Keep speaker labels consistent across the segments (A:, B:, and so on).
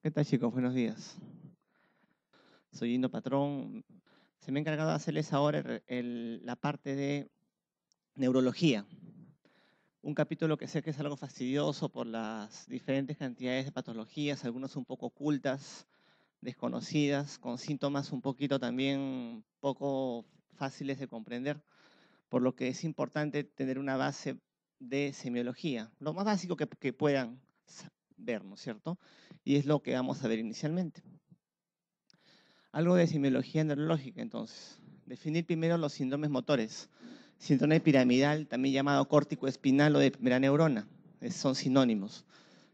A: ¿Qué tal chicos? Buenos días. Soy Indo Patrón. Se me ha encargado de hacerles ahora la parte de neurología. Un capítulo que sé que es algo fastidioso por las diferentes cantidades de patologías, algunas un poco ocultas, desconocidas, con síntomas un poquito también poco fáciles de comprender, por lo que es importante tener una base de semiología, lo más básico que, que puedan ver, ¿no cierto? Y es lo que vamos a ver inicialmente. Algo de simbología neurológica, entonces. Definir primero los síndromes motores. Síndrome piramidal, también llamado córtico espinal o de primera neurona. son sinónimos.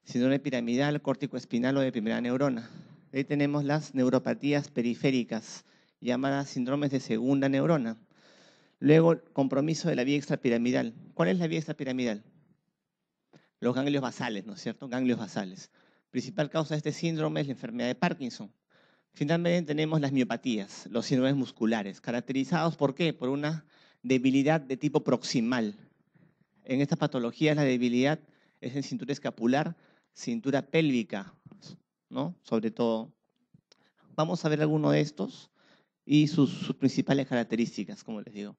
A: Síndrome piramidal, córtico espinal o de primera neurona. Ahí tenemos las neuropatías periféricas, llamadas síndromes de segunda neurona. Luego, compromiso de la vía extrapiramidal. ¿Cuál es la vía extrapiramidal? los ganglios basales, ¿no es cierto? Ganglios basales. Principal causa de este síndrome es la enfermedad de Parkinson. Finalmente tenemos las miopatías, los síndromes musculares, caracterizados por qué? Por una debilidad de tipo proximal. En estas patologías la debilidad es en cintura escapular, cintura pélvica, ¿no? Sobre todo. Vamos a ver alguno de estos y sus, sus principales características, como les digo.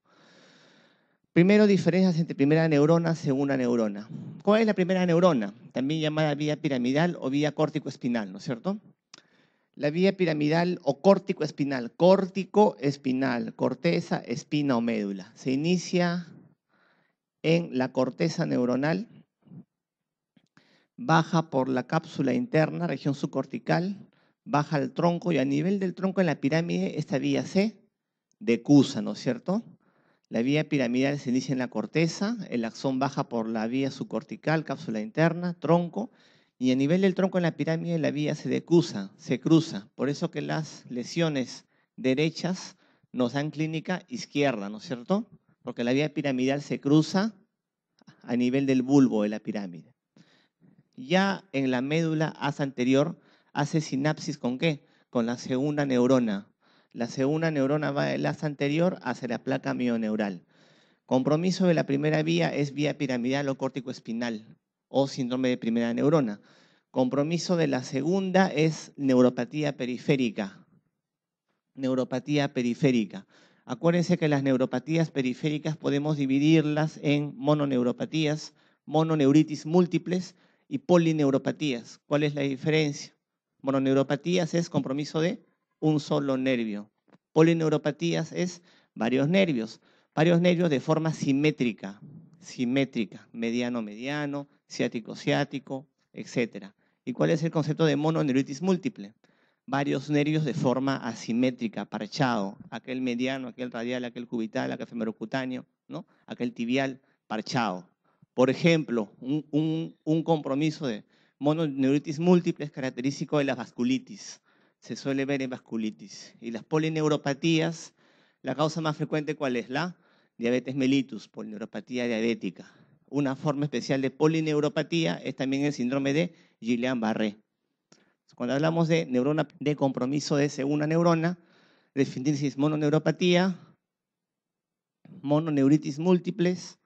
A: Primero, diferencias entre primera neurona y segunda neurona. ¿Cuál es la primera neurona? También llamada vía piramidal o vía córtico-espinal, ¿no es cierto? La vía piramidal o córtico-espinal, córtico-espinal, corteza, espina o médula. Se inicia en la corteza neuronal, baja por la cápsula interna, región subcortical, baja al tronco y a nivel del tronco en la pirámide, esta vía se decusa, ¿no es cierto? La vía piramidal se inicia en la corteza, el axón baja por la vía subcortical, cápsula interna, tronco, y a nivel del tronco en la pirámide la vía se decusa, se cruza. Por eso que las lesiones derechas nos dan clínica izquierda, ¿no es cierto? Porque la vía piramidal se cruza a nivel del bulbo de la pirámide. Ya en la médula asa anterior hace sinapsis con qué? Con la segunda neurona, la segunda neurona va del asa anterior hacia la placa mioneural. Compromiso de la primera vía es vía piramidal o córtico-espinal o síndrome de primera neurona. Compromiso de la segunda es neuropatía periférica. Neuropatía periférica. Acuérdense que las neuropatías periféricas podemos dividirlas en mononeuropatías, mononeuritis múltiples y polineuropatías. ¿Cuál es la diferencia? Mononeuropatías es compromiso de un solo nervio. Polineuropatías es varios nervios, varios nervios de forma simétrica, simétrica, mediano-mediano, ciático-ciático, etc. ¿Y cuál es el concepto de mononeuritis múltiple? Varios nervios de forma asimétrica, parchado, aquel mediano, aquel radial, aquel cubital, aquel femorocutáneo, ¿no? aquel tibial, parchado. Por ejemplo, un, un compromiso de mononeuritis múltiple es característico de la vasculitis se suele ver en vasculitis. Y las polineuropatías, la causa más frecuente, ¿cuál es? La diabetes mellitus, polineuropatía diabética. Una forma especial de polineuropatía es también el síndrome de gillian barré Cuando hablamos de neurona de compromiso de una neurona, es mononeuropatía, mononeuritis múltiples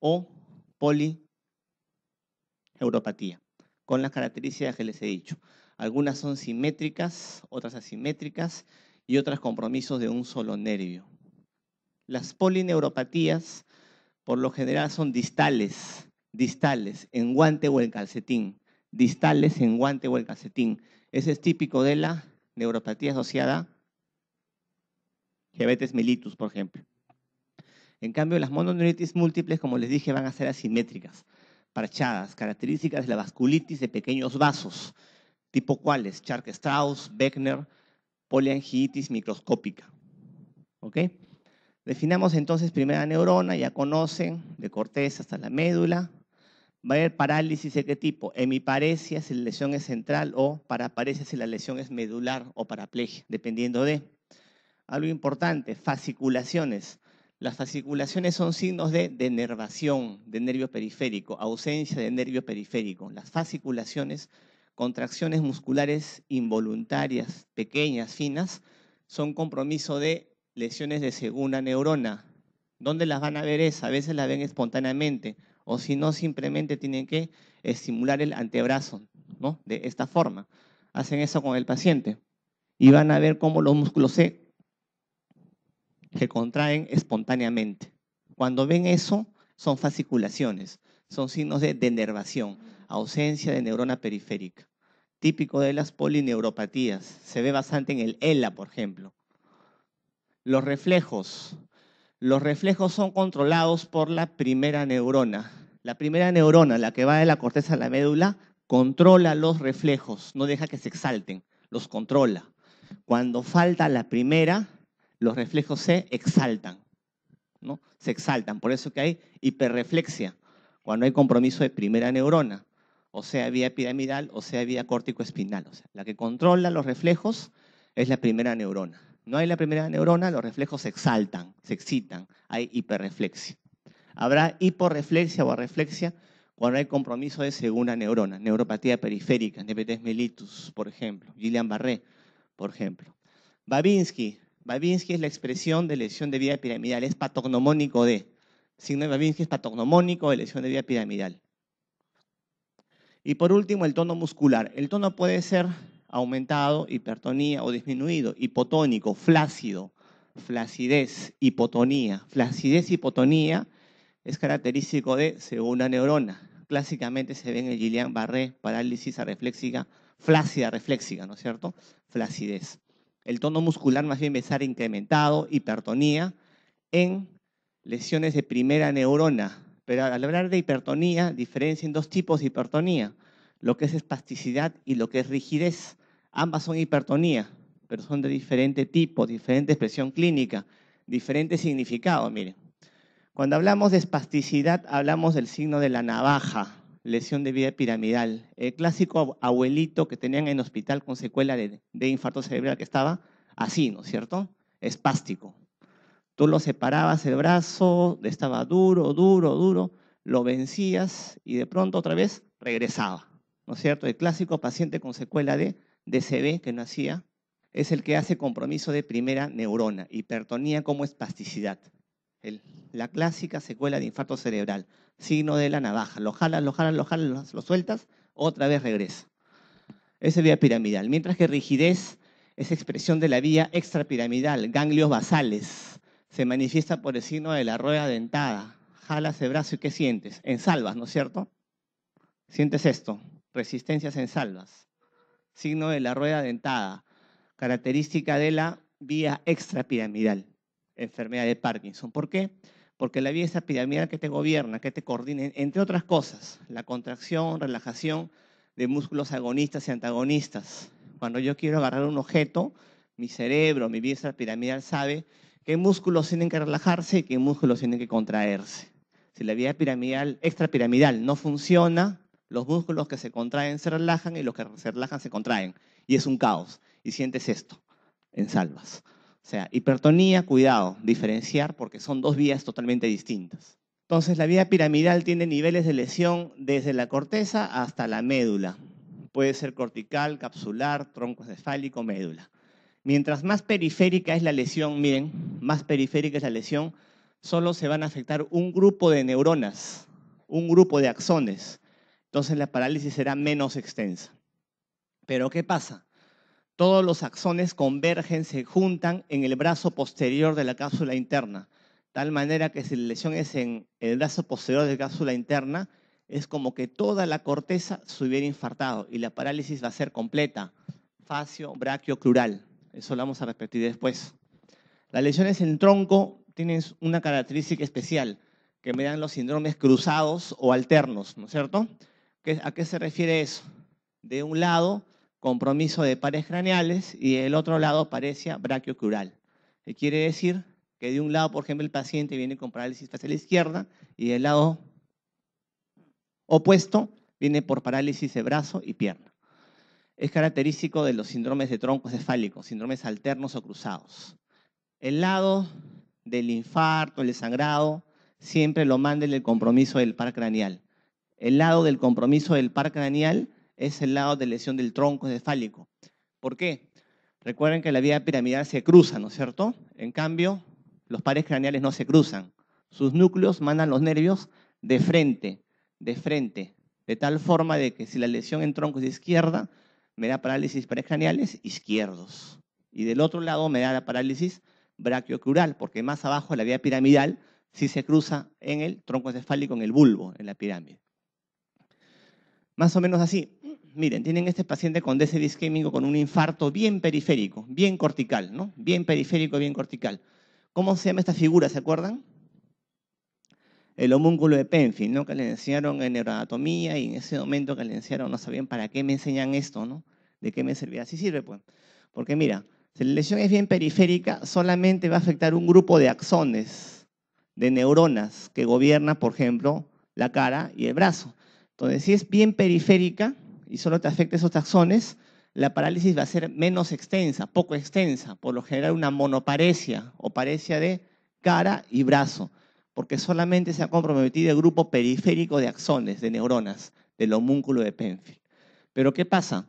A: o polineuropatía, con las características que les he dicho. Algunas son simétricas, otras asimétricas y otras compromisos de un solo nervio. Las polineuropatías por lo general son distales, distales, en guante o en calcetín, distales en guante o en calcetín. Ese es típico de la neuropatía asociada diabetes mellitus, por ejemplo. En cambio, las mononeuritis múltiples, como les dije, van a ser asimétricas, parchadas, características de la vasculitis de pequeños vasos. ¿Tipo cuáles? Chark-Strauss, Beckner, poliangitis microscópica. ¿Ok? Definamos entonces primera neurona, ya conocen, de corteza hasta la médula. Va a haber parálisis de qué tipo? Hemiparesia si la lesión es central o paraparesia si la lesión es medular o paraplegia, dependiendo de. Algo importante, fasciculaciones. Las fasciculaciones son signos de denervación de nervio periférico, ausencia de nervio periférico. Las fasciculaciones contracciones musculares involuntarias, pequeñas, finas, son compromiso de lesiones de segunda neurona. ¿Dónde las van a ver es? A veces las ven espontáneamente, o si no, simplemente tienen que estimular el antebrazo, ¿no? De esta forma. Hacen eso con el paciente y van a ver cómo los músculos se, se contraen espontáneamente. Cuando ven eso, son fasciculaciones, son signos de denervación, ausencia de neurona periférica típico de las polineuropatías. Se ve bastante en el ELA, por ejemplo. Los reflejos. Los reflejos son controlados por la primera neurona. La primera neurona, la que va de la corteza a la médula, controla los reflejos, no deja que se exalten, los controla. Cuando falta la primera, los reflejos se exaltan, ¿no? Se exaltan, por eso que hay hiperreflexia, cuando hay compromiso de primera neurona o sea vía piramidal, o sea vía córtico-espinal. O sea, la que controla los reflejos es la primera neurona. No hay la primera neurona, los reflejos se exaltan, se excitan, hay hiperreflexia. Habrá hiporreflexia o arreflexia cuando hay compromiso de segunda neurona, neuropatía periférica, diabetes mellitus, por ejemplo, Gillian barré por ejemplo. Babinski, Babinski es la expresión de lesión de vía piramidal, es patognomónico de. Signo de Babinski es patognomónico de lesión de vía piramidal. Y por último, el tono muscular. El tono puede ser aumentado, hipertonía o disminuido, hipotónico, flácido, flacidez, hipotonía. Flacidez, hipotonía es característico de segunda neurona. Clásicamente se ve en el Guillain-Barré, parálisis refléxica, flácida refléxica, ¿no es cierto? Flacidez. El tono muscular más bien va estar incrementado, hipertonía, en lesiones de primera neurona, pero al hablar de hipertonía, diferencia en dos tipos de hipertonía, lo que es espasticidad y lo que es rigidez. Ambas son hipertonía, pero son de diferente tipo, diferente expresión clínica, diferente significado, miren. Cuando hablamos de espasticidad, hablamos del signo de la navaja, lesión de vida piramidal. El clásico abuelito que tenían en hospital con secuela de, de infarto cerebral que estaba así, ¿no es cierto? Espástico. Tú lo separabas el brazo, estaba duro, duro, duro, lo vencías y de pronto otra vez regresaba. ¿No es cierto? El clásico paciente con secuela de DCB que no hacía, es el que hace compromiso de primera neurona, hipertonía como espasticidad. la clásica secuela de infarto cerebral, signo de la navaja. Lo jalas, lo jalas, lo jalas, lo sueltas, otra vez regresa. Esa vía piramidal. Mientras que rigidez es expresión de la vía extrapiramidal, ganglios basales, se manifiesta por el signo de la rueda dentada. Jalas el brazo y ¿qué sientes? En salvas, ¿no es cierto? Sientes esto, resistencias en salvas. Signo de la rueda dentada, característica de la vía extrapiramidal, enfermedad de Parkinson. ¿Por qué? Porque la vía extrapiramidal que te gobierna, que te coordina, entre otras cosas, la contracción, relajación de músculos agonistas y antagonistas. Cuando yo quiero agarrar un objeto, mi cerebro, mi vía extrapiramidal sabe qué músculos tienen que relajarse y qué músculos tienen que contraerse. Si la vía piramidal, extrapiramidal no funciona, los músculos que se contraen se relajan y los que se relajan se contraen. Y es un caos. Y sientes esto en salvas. O sea, hipertonía, cuidado, diferenciar porque son dos vías totalmente distintas. Entonces, la vía piramidal tiene niveles de lesión desde la corteza hasta la médula. Puede ser cortical, capsular, tronco cefálico, médula. Mientras más periférica es la lesión, miren, más periférica es la lesión, solo se van a afectar un grupo de neuronas, un grupo de axones. Entonces la parálisis será menos extensa. Pero ¿qué pasa? Todos los axones convergen, se juntan en el brazo posterior de la cápsula interna, tal manera que si la lesión es en el brazo posterior de la cápsula interna, es como que toda la corteza se hubiera infartado y la parálisis va a ser completa, fascio brachio, eso lo vamos a repetir después. Las lesiones en tronco tienen una característica especial, que me dan los síndromes cruzados o alternos, ¿no es cierto? ¿A qué se refiere eso? De un lado, compromiso de pares craneales y del otro lado, parecia brachiocrural. ¿Qué quiere decir que de un lado, por ejemplo, el paciente viene con parálisis facial izquierda y del lado opuesto viene por parálisis de brazo y pierna es característico de los síndromes de tronco cefálico, síndromes alternos o cruzados. El lado del infarto, el sangrado, siempre lo manda el compromiso del par craneal. El lado del compromiso del par craneal es el lado de lesión del tronco cefálico. ¿Por qué? Recuerden que la vía piramidal se cruza, ¿no es cierto? En cambio, los pares craneales no se cruzan. Sus núcleos mandan los nervios de frente, de frente, de tal forma de que si la lesión en tronco es izquierda, me da parálisis precraniales izquierdos. Y del otro lado me da la parálisis brachiocrural, porque más abajo la vía piramidal sí se cruza en el tronco encefálico, en el bulbo, en la pirámide. Más o menos así. Miren, tienen este paciente con DC isquémico con un infarto bien periférico, bien cortical, ¿no? Bien periférico, bien cortical. ¿Cómo se llama esta figura? ¿Se acuerdan? el homúnculo de Penfield, ¿no? Que le enseñaron en neuroanatomía y en ese momento que le enseñaron no sabían para qué me enseñan esto, ¿no? ¿De qué me servía. Si sirve, pues. Porque mira, si la lesión es bien periférica, solamente va a afectar un grupo de axones, de neuronas, que gobierna, por ejemplo, la cara y el brazo. Entonces, si es bien periférica y solo te afecta esos axones, la parálisis va a ser menos extensa, poco extensa, por lo general una monoparesia o parecia de cara y brazo porque solamente se ha comprometido el grupo periférico de axones, de neuronas, del homúnculo de Penfield. Pero ¿qué pasa?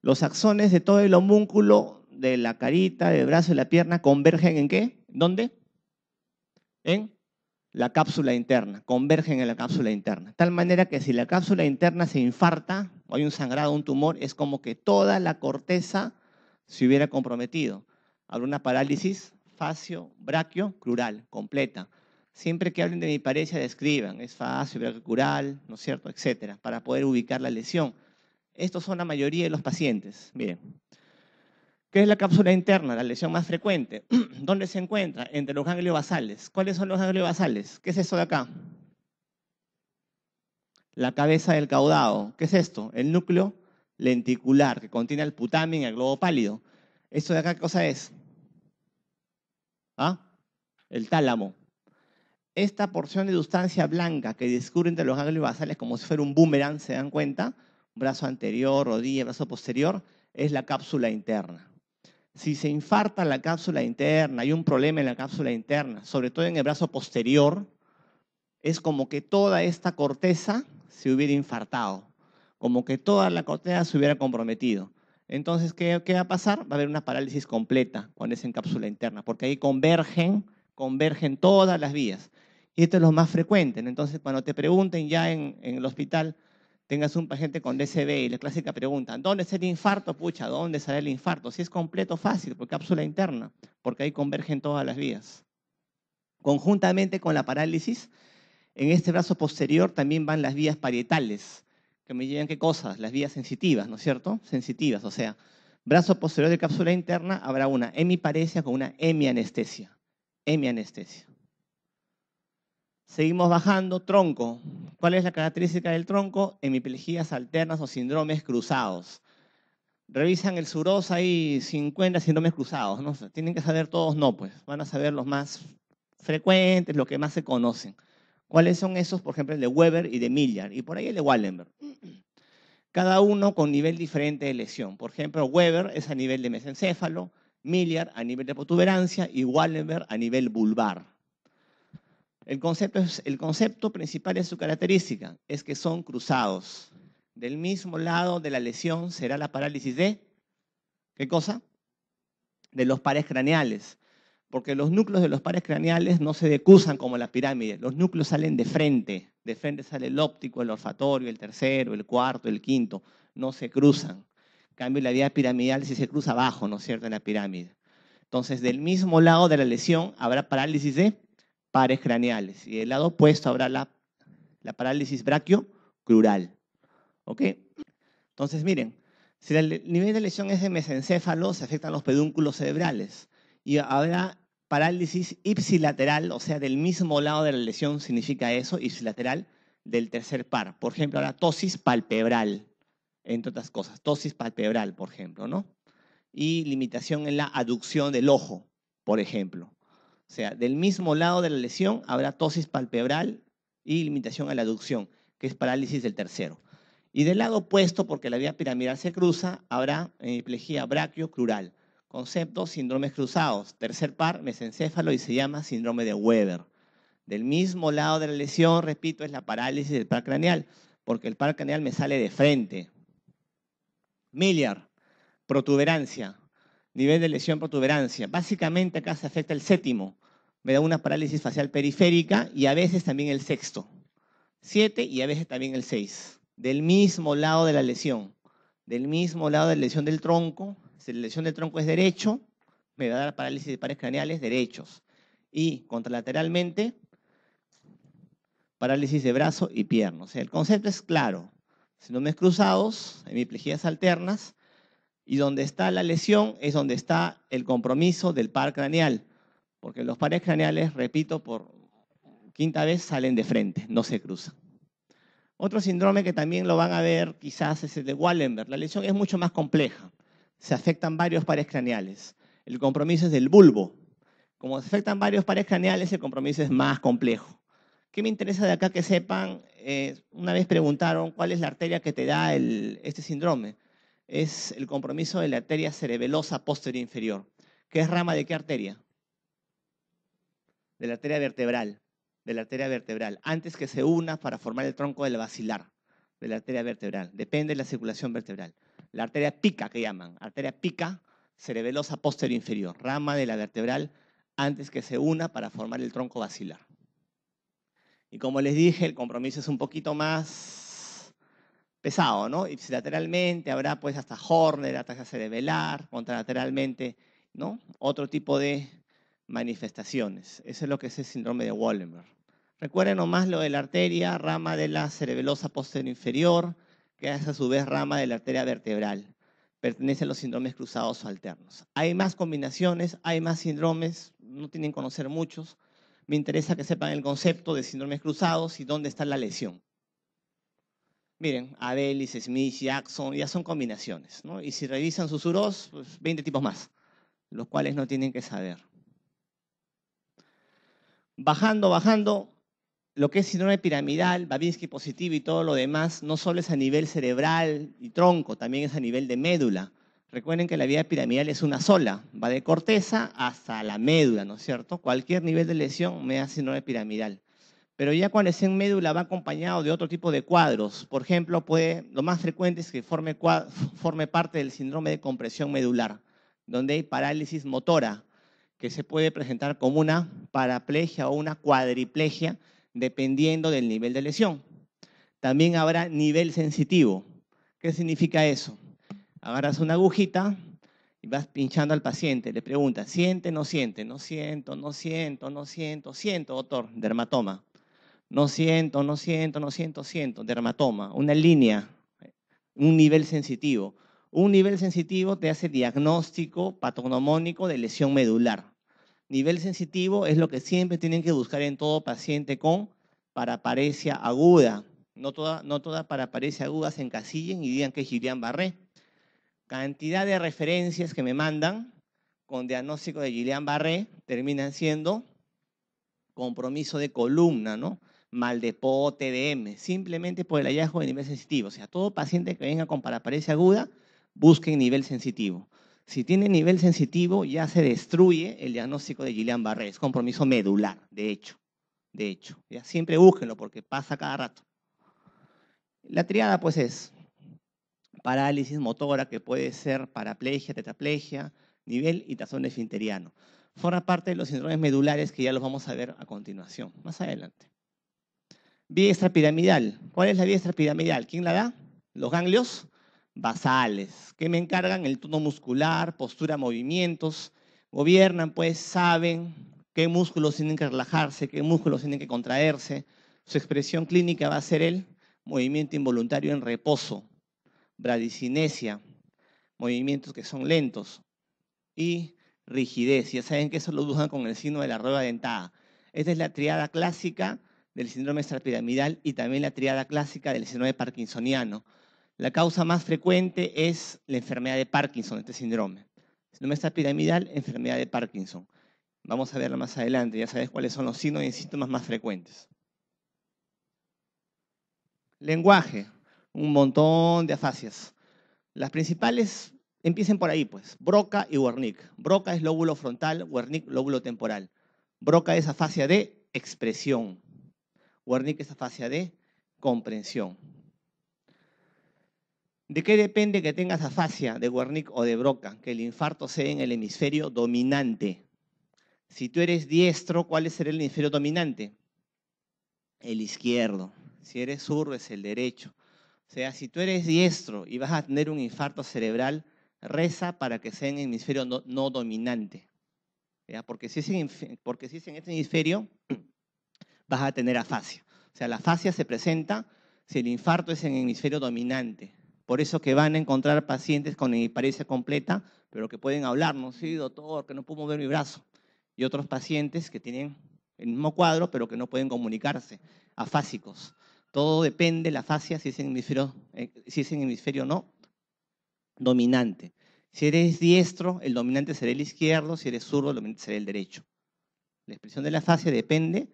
A: Los axones de todo el homúnculo, de la carita, del brazo y la pierna, convergen en qué? ¿Dónde? En la cápsula interna, convergen en la cápsula interna. Tal manera que si la cápsula interna se infarta, o hay un sangrado, un tumor, es como que toda la corteza se hubiera comprometido. Habrá una parálisis facio, braquio, crural, completa. Siempre que hablen de mi pareja, describan, es fácil, braquicural, ¿no es cierto?, etcétera, para poder ubicar la lesión. Estos son la mayoría de los pacientes. Miren. ¿Qué es la cápsula interna, la lesión más frecuente? ¿Dónde se encuentra? Entre los ganglios basales. ¿Cuáles son los ganglios basales? ¿Qué es esto de acá? La cabeza del caudado. ¿Qué es esto? El núcleo lenticular que contiene el putamen y el globo pálido. ¿Esto de acá qué cosa es? ¿Ah? El tálamo esta porción de sustancia blanca que discurre entre los ángulos basales como si fuera un boomerang, se dan cuenta, brazo anterior, rodilla, brazo posterior, es la cápsula interna. Si se infarta la cápsula interna, hay un problema en la cápsula interna, sobre todo en el brazo posterior, es como que toda esta corteza se hubiera infartado, como que toda la corteza se hubiera comprometido. Entonces, ¿qué, va a pasar? Va a haber una parálisis completa con esa en cápsula interna, porque ahí convergen, convergen todas las vías. Y esto es lo más frecuente. Entonces, cuando te pregunten ya en, el hospital, tengas un paciente con DCB y la clásica pregunta, ¿dónde es el infarto? Pucha, ¿dónde sale el infarto? Si es completo, fácil, por cápsula interna, porque ahí convergen todas las vías. Conjuntamente con la parálisis, en este brazo posterior también van las vías parietales, que me llegan qué cosas, las vías sensitivas, ¿no es cierto? Sensitivas, o sea, brazo posterior de cápsula interna habrá una hemiparesia con una hemianestesia. Hemianestesia. Seguimos bajando, tronco. ¿Cuál es la característica del tronco? Hemiplegias alternas o síndromes cruzados. Revisan el surosa hay 50 síndromes cruzados. ¿no? Tienen que saber todos, no, pues. Van a saber los más frecuentes, los que más se conocen. ¿Cuáles son esos? Por ejemplo, el de Weber y de Millard, y por ahí el de Wallenberg. Cada uno con nivel diferente de lesión. Por ejemplo, Weber es a nivel de mesencéfalo, Milliard a nivel de protuberancia y Wallenberg a nivel vulvar. El concepto, principal es su característica, es que son cruzados. Del mismo lado de la lesión será la parálisis de, ¿qué cosa? De los pares craneales, porque los núcleos de los pares craneales no se decusan como la pirámide, los núcleos salen de frente, de frente sale el óptico, el olfatorio, el tercero, el cuarto, el quinto, no se cruzan. En cambio, la vía piramidal si se cruza abajo, ¿no es cierto?, en la pirámide. Entonces, del mismo lado de la lesión habrá parálisis de pares craneales. Y del lado opuesto habrá la, parálisis crural, ¿Ok? Entonces, miren, si el nivel de lesión es de mesencéfalo, se afectan los pedúnculos cerebrales. Y habrá parálisis ipsilateral, o sea, del mismo lado de la lesión significa eso, ipsilateral del tercer par. Por ejemplo, habrá tosis palpebral, entre otras cosas, tosis palpebral, por ejemplo, ¿no? Y limitación en la aducción del ojo, por ejemplo. O sea, del mismo lado de la lesión habrá tosis palpebral y limitación a la aducción, que es parálisis del tercero. Y del lado opuesto, porque la vía piramidal se cruza, habrá hemiplejía eh, crural Concepto, síndromes cruzados. Tercer par, mesencéfalo y se llama síndrome de Weber. Del mismo lado de la lesión, repito, es la parálisis del par craneal, porque el par craneal me sale de frente. Miliar, protuberancia, nivel de lesión protuberancia. Básicamente acá se afecta el séptimo, me da una parálisis facial periférica y a veces también el sexto, siete y a veces también el seis, del mismo lado de la lesión, del mismo lado de la lesión del tronco. Si la lesión del tronco es derecho, me va a dar parálisis de pares craneales derechos y contralateralmente parálisis de brazo y pierna. O sea, el concepto es claro. si no me cruzados, hemiplegias alternas, y donde está la lesión es donde está el compromiso del par craneal, porque los pares craneales, repito, por quinta vez salen de frente, no se cruzan. Otro síndrome que también lo van a ver quizás es el de Wallenberg. La lesión es mucho más compleja. Se afectan varios pares craneales. El compromiso es del bulbo. Como se afectan varios pares craneales, el compromiso es más complejo. ¿Qué me interesa de acá que sepan? Eh, una vez preguntaron cuál es la arteria que te da este síndrome es el compromiso de la arteria cerebelosa posterior e inferior, ¿Qué es rama de qué arteria? De la arteria vertebral, de la arteria vertebral, antes que se una para formar el tronco del vacilar, de la arteria vertebral, depende de la circulación vertebral. La arteria pica que llaman, arteria pica cerebelosa posterior e inferior, rama de la vertebral antes que se una para formar el tronco vacilar. Y como les dije, el compromiso es un poquito más pesado, ¿no? lateralmente habrá pues hasta Horner, hasta cerebelar, contralateralmente, ¿no? Otro tipo de manifestaciones. Eso es lo que es el síndrome de Wallenberg. Recuerden nomás lo de la arteria, rama de la cerebelosa posterior inferior, que es a su vez rama de la arteria vertebral. Pertenece a los síndromes cruzados o alternos. Hay más combinaciones, hay más síndromes, no tienen que conocer muchos. Me interesa que sepan el concepto de síndromes cruzados y dónde está la lesión. Miren, Adelis, Smith, Jackson, ya son combinaciones, ¿no? Y si revisan sus 20 pues, tipos más, los cuales no tienen que saber. Bajando, bajando, lo que es síndrome piramidal, Babinski positivo y todo lo demás, no solo es a nivel cerebral y tronco, también es a nivel de médula. Recuerden que la vía piramidal es una sola, va de corteza hasta la médula, ¿no es cierto? Cualquier nivel de lesión me da síndrome piramidal. Pero ya cuando es en médula va acompañado de otro tipo de cuadros. Por ejemplo, lo más frecuente es que forme, parte del síndrome de compresión medular, donde hay parálisis motora, que se puede presentar como una paraplegia o una cuadriplegia, dependiendo del nivel de lesión. También habrá nivel sensitivo. ¿Qué significa eso? Agarras una agujita y vas pinchando al paciente. Le preguntas, ¿siente? No siente. No siento, no siento, no siento, siento, doctor, dermatoma. No siento, no siento, no siento, siento. Dermatoma, una línea, un nivel sensitivo. Un nivel sensitivo te hace diagnóstico patognomónico de lesión medular. Nivel sensitivo es lo que siempre tienen que buscar en todo paciente con paraparesia aguda. No toda, no toda aguda se encasillen y digan que es Gillian Barré. Cantidad de referencias que me mandan con diagnóstico de Gillian Barré terminan siendo compromiso de columna, ¿no? Mal Maldepó, TDM, simplemente por el hallazgo de nivel sensitivo. O sea, todo paciente que venga con paraparesia aguda, busquen nivel sensitivo. Si tiene nivel sensitivo, ya se destruye el diagnóstico de Guillain-Barré. Es compromiso medular, de hecho. De hecho, ya siempre búsquenlo porque pasa cada rato. La triada, pues, es parálisis motora, que puede ser paraplegia, tetraplegia, nivel y tazón esfinteriano. Forma parte de los síndromes medulares que ya los vamos a ver a continuación, más adelante. Vía extrapiramidal. ¿Cuál es la diestra piramidal ¿Quién la da? Los ganglios basales, ¿Qué me encargan el tono muscular, postura, movimientos. Gobiernan, pues, saben qué músculos tienen que relajarse, qué músculos tienen que contraerse. Su expresión clínica va a ser el movimiento involuntario en reposo, bradicinesia, movimientos que son lentos y rigidez. Ya saben que eso lo usan con el signo de la rueda dentada. Esta es la triada clásica del síndrome extrapiramidal y también la triada clásica del síndrome parkinsoniano. La causa más frecuente es la enfermedad de Parkinson, este síndrome. Síndrome extrapiramidal, enfermedad de Parkinson. Vamos a verla más adelante, ya sabes cuáles son los signos y síntomas más frecuentes. Lenguaje, un montón de afasias. Las principales empiecen por ahí, pues. Broca y Wernicke. Broca es lóbulo frontal, Wernicke lóbulo temporal. Broca es afasia de expresión. Wernicke es fascia de comprensión. ¿De qué depende que tengas fascia de Wernicke o de Broca? Que el infarto sea en el hemisferio dominante. Si tú eres diestro, ¿cuál será el hemisferio dominante? El izquierdo. Si eres zurdo, es el derecho. O sea, si tú eres diestro y vas a tener un infarto cerebral, reza para que sea en el hemisferio no, dominante. Porque, si es en, porque si es en este hemisferio, vas a tener afasia. O sea, la afasia se presenta si el infarto es en hemisferio dominante. Por eso que van a encontrar pacientes con hemiparesia completa, pero que pueden hablar, hablarnos, sí, doctor, que no puedo mover mi brazo. Y otros pacientes que tienen el mismo cuadro, pero que no pueden comunicarse, afásicos. Todo depende la fascia, si es en hemisferio, eh, si es hemisferio no, dominante. Si eres diestro, el dominante será el izquierdo, si eres zurdo, el dominante será el derecho. La expresión de la fascia depende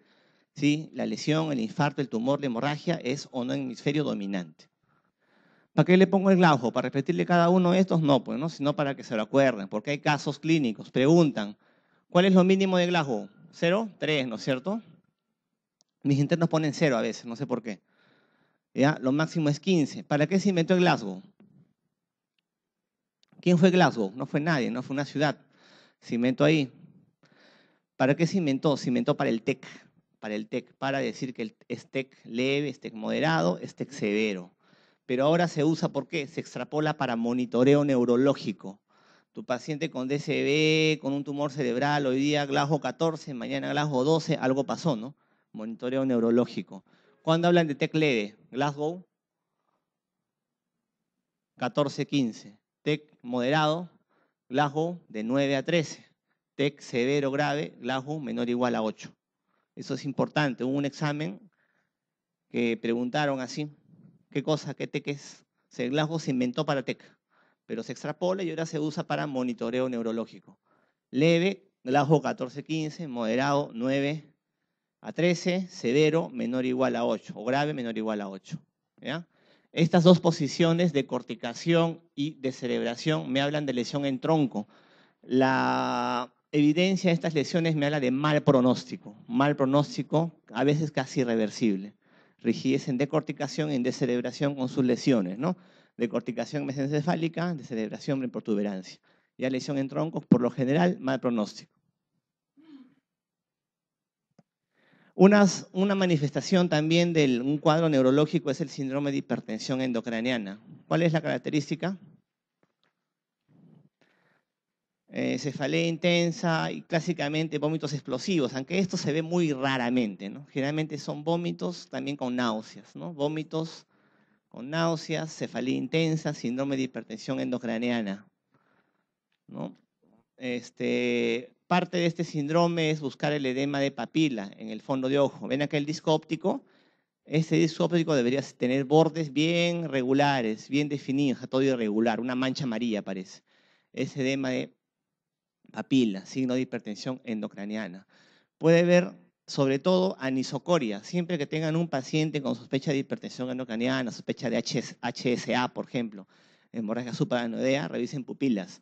A: ¿sí? La lesión, el infarto, el tumor, la hemorragia es o no hemisferio dominante. ¿Para qué le pongo el Glasgow? ¿Para repetirle cada uno de estos? No, pues, ¿no? sino para que se lo acuerden, porque hay casos clínicos. Preguntan, ¿cuál es lo mínimo de Glasgow? ¿Cero? Tres, ¿no es cierto? Mis internos ponen cero a veces, no sé por qué. ¿Ya? Lo máximo es 15. ¿Para qué se inventó el Glasgow? ¿Quién fue Glasgow? No fue nadie, no fue una ciudad. Se inventó ahí. ¿Para qué se inventó? Se inventó para el TEC, para el TEC, para decir que es TEC leve, es moderado, es severo. Pero ahora se usa, ¿por qué? Se extrapola para monitoreo neurológico. Tu paciente con DCB, con un tumor cerebral, hoy día Glasgow 14, mañana Glasgow 12, algo pasó, ¿no? Monitoreo neurológico. ¿Cuándo hablan de TEC leve? Glasgow 14, 15. TEC moderado, Glasgow de 9 a 13. TEC severo grave, Glasgow menor o igual a 8. Eso es importante. Hubo un examen que preguntaron así, ¿qué cosa, qué TEC es? el Glasgow se inventó para TEC, pero se extrapola y ahora se usa para monitoreo neurológico. Leve, Glasgow 14-15, moderado 9 a 13, severo menor o igual a 8, o grave menor o igual a 8. Estas dos posiciones de corticación y de cerebración me hablan de lesión en tronco. La evidencia de estas lesiones me habla de mal pronóstico, mal pronóstico a veces casi irreversible. Rigidez en decorticación, en descerebración con sus lesiones, ¿no? Decorticación mesencefálica, descerebración en protuberancia. Ya lesión en troncos, por lo general, mal pronóstico. una manifestación también de un cuadro neurológico es el síndrome de hipertensión endocraniana. ¿Cuál es la característica? Eh, cefalea intensa y clásicamente vómitos explosivos, aunque esto se ve muy raramente, ¿no? Generalmente son vómitos también con náuseas, ¿no? Vómitos con náuseas, cefalea intensa, síndrome de hipertensión endocraneana, ¿no? Este, parte de este síndrome es buscar el edema de papila en el fondo de ojo. ¿Ven el disco óptico? Este disco óptico debería tener bordes bien regulares, bien definidos, todo irregular, una mancha amarilla parece. Ese edema de Papila, signo de hipertensión endocraniana. Puede ver sobre todo anisocoria, siempre que tengan un paciente con sospecha de hipertensión endocraniana, sospecha de HSA, por ejemplo, hemorragia supranoidea, revisen pupilas.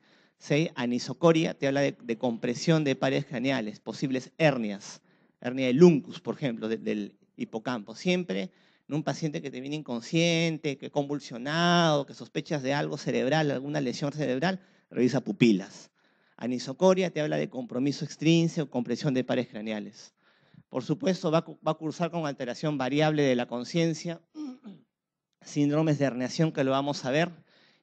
A: Anisocoria te habla de, compresión de paredes craneales, posibles hernias, hernia de luncus, por ejemplo, del hipocampo. Siempre en un paciente que te viene inconsciente, que convulsionado, que sospechas de algo cerebral, alguna lesión cerebral, revisa pupilas. Anisocoria te habla de compromiso extrínseco, compresión de pares craneales. Por supuesto, va, a cursar con alteración variable de la conciencia, síndromes de herniación que lo vamos a ver.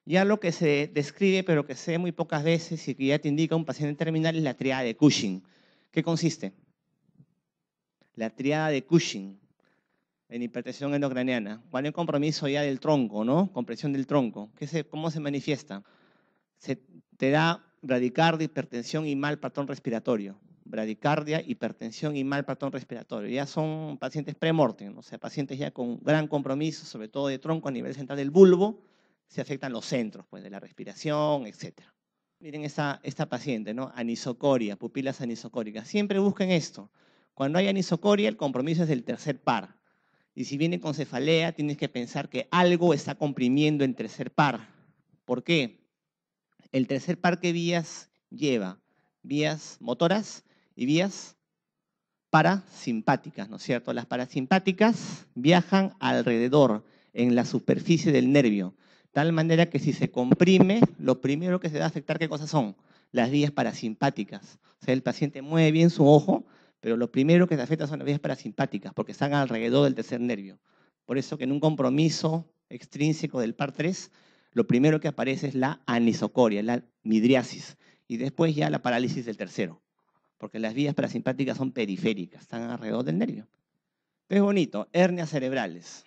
A: Ya lo que se describe, pero que se ve muy pocas veces y que ya te indica un paciente terminal es la triada de Cushing. ¿Qué consiste? La triada de Cushing en hipertensión endocraniana. es el compromiso ya del tronco, ¿no? Compresión del tronco. ¿Cómo se manifiesta? Se te da bradicardia, hipertensión y mal patrón respiratorio. Bradicardia, hipertensión y mal patrón respiratorio. Ya son pacientes premortem, o sea, pacientes ya con gran compromiso, sobre todo de tronco a nivel central del bulbo, se afectan los centros, pues, de la respiración, etc. Miren esta, esta paciente, ¿no? Anisocoria, pupilas anisocóricas. Siempre busquen esto. Cuando hay anisocoria, el compromiso es del tercer par. Y si viene con cefalea, tienes que pensar que algo está comprimiendo el tercer par. ¿Por qué? El tercer parque vías lleva vías motoras y vías parasimpáticas, ¿no es cierto? Las parasimpáticas viajan alrededor, en la superficie del nervio, tal manera que si se comprime, lo primero que se va a afectar, ¿qué cosas son? Las vías parasimpáticas. O sea, el paciente mueve bien su ojo, pero lo primero que se afecta son las vías parasimpáticas, porque están alrededor del tercer nervio. Por eso que en un compromiso extrínseco del par 3, lo primero que aparece es la anisocoria, la midriasis, y después ya la parálisis del tercero, porque las vías parasimpáticas son periféricas, están alrededor del nervio. Es bonito, hernias cerebrales.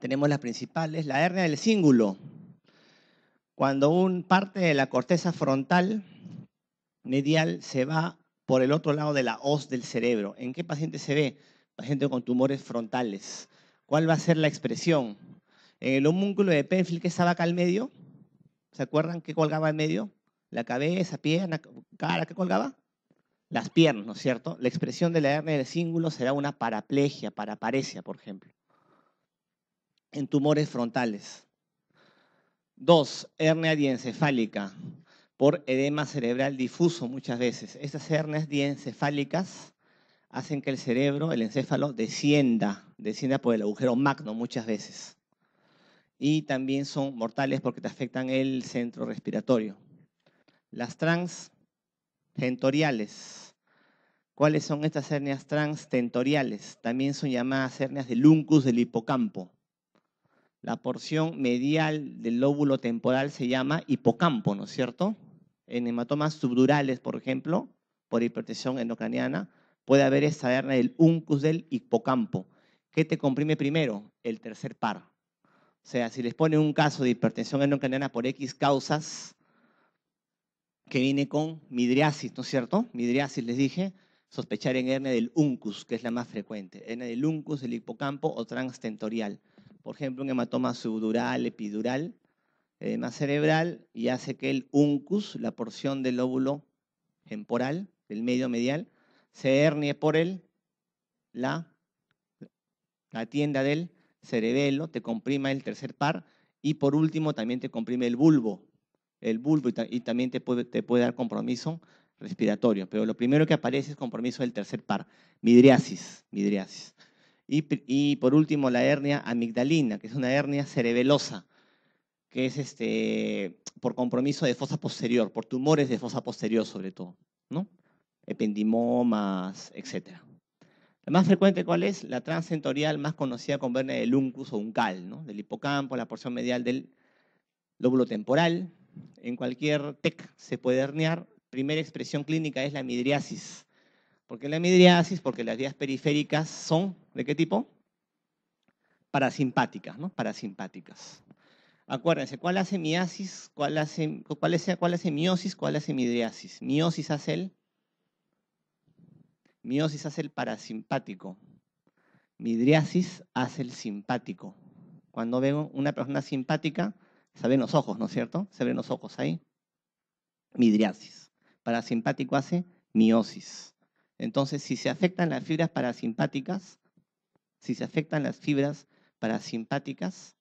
A: Tenemos las principales, la hernia del cíngulo, cuando un parte de la corteza frontal medial se va por el otro lado de la hoz del cerebro. ¿En qué paciente se ve? Paciente con tumores frontales. ¿Cuál va a ser la expresión? en eh, el homúnculo de Penfield, que estaba acá al medio, ¿se acuerdan qué colgaba al medio? La cabeza, pierna, cara, ¿qué colgaba? Las piernas, ¿no es cierto? La expresión de la hernia del cíngulo será una paraplegia, paraparesia, por ejemplo, en tumores frontales. Dos, hernia diencefálica por edema cerebral difuso muchas veces. Estas hernias diencefálicas hacen que el cerebro, el encéfalo, descienda, descienda por el agujero magno muchas veces y también son mortales porque te afectan el centro respiratorio. Las transtentoriales. ¿Cuáles son estas hernias transtentoriales? También son llamadas hernias del uncus del hipocampo. La porción medial del lóbulo temporal se llama hipocampo, ¿no es cierto? En hematomas subdurales, por ejemplo, por hipertensión endocraniana, puede haber esta hernia del uncus del hipocampo. ¿Qué te comprime primero? El tercer par. O sea, si les pone un caso de hipertensión endocrinana por X causas, que viene con midriasis, ¿no es cierto? Midriasis les dije, sospechar en hernia del uncus, que es la más frecuente. Hernia del uncus, el hipocampo o transtentorial. Por ejemplo, un hematoma subdural, epidural, edema cerebral, y hace que el uncus, la porción del lóbulo temporal, del medio medial, se hernie por él, la, la tienda del cerebelo, te comprima el tercer par y por último también te comprime el bulbo, el bulbo y, también te puede, dar compromiso respiratorio. Pero lo primero que aparece es compromiso del tercer par, midriasis, midriasis. Y, por último, la hernia amigdalina, que es una hernia cerebelosa, que es este, por compromiso de fosa posterior, por tumores de fosa posterior sobre todo, ¿no? Ependimomas, etcétera. La más frecuente, ¿cuál es? La transcentorial, más conocida con verne del uncus o uncal, ¿no? del hipocampo, la porción medial del lóbulo temporal. En cualquier TEC se puede herniar. Primera expresión clínica es la midriasis. ¿Por qué la midriasis? Porque las vías periféricas son, ¿de qué tipo? Parasimpáticas, ¿no? Parasimpáticas. Acuérdense, ¿cuál hace miasis? ¿Cuál hace, cuál hace, cuál hace miosis? ¿Cuál hace midriasis? Miosis hace el Miosis hace el parasimpático. Midriasis hace el simpático. Cuando veo una persona simpática, se ven los ojos, ¿no es cierto? Se ven los ojos ahí. Midriasis. Parasimpático hace miosis. Entonces, si se afectan las fibras parasimpáticas, si se afectan las fibras parasimpáticas,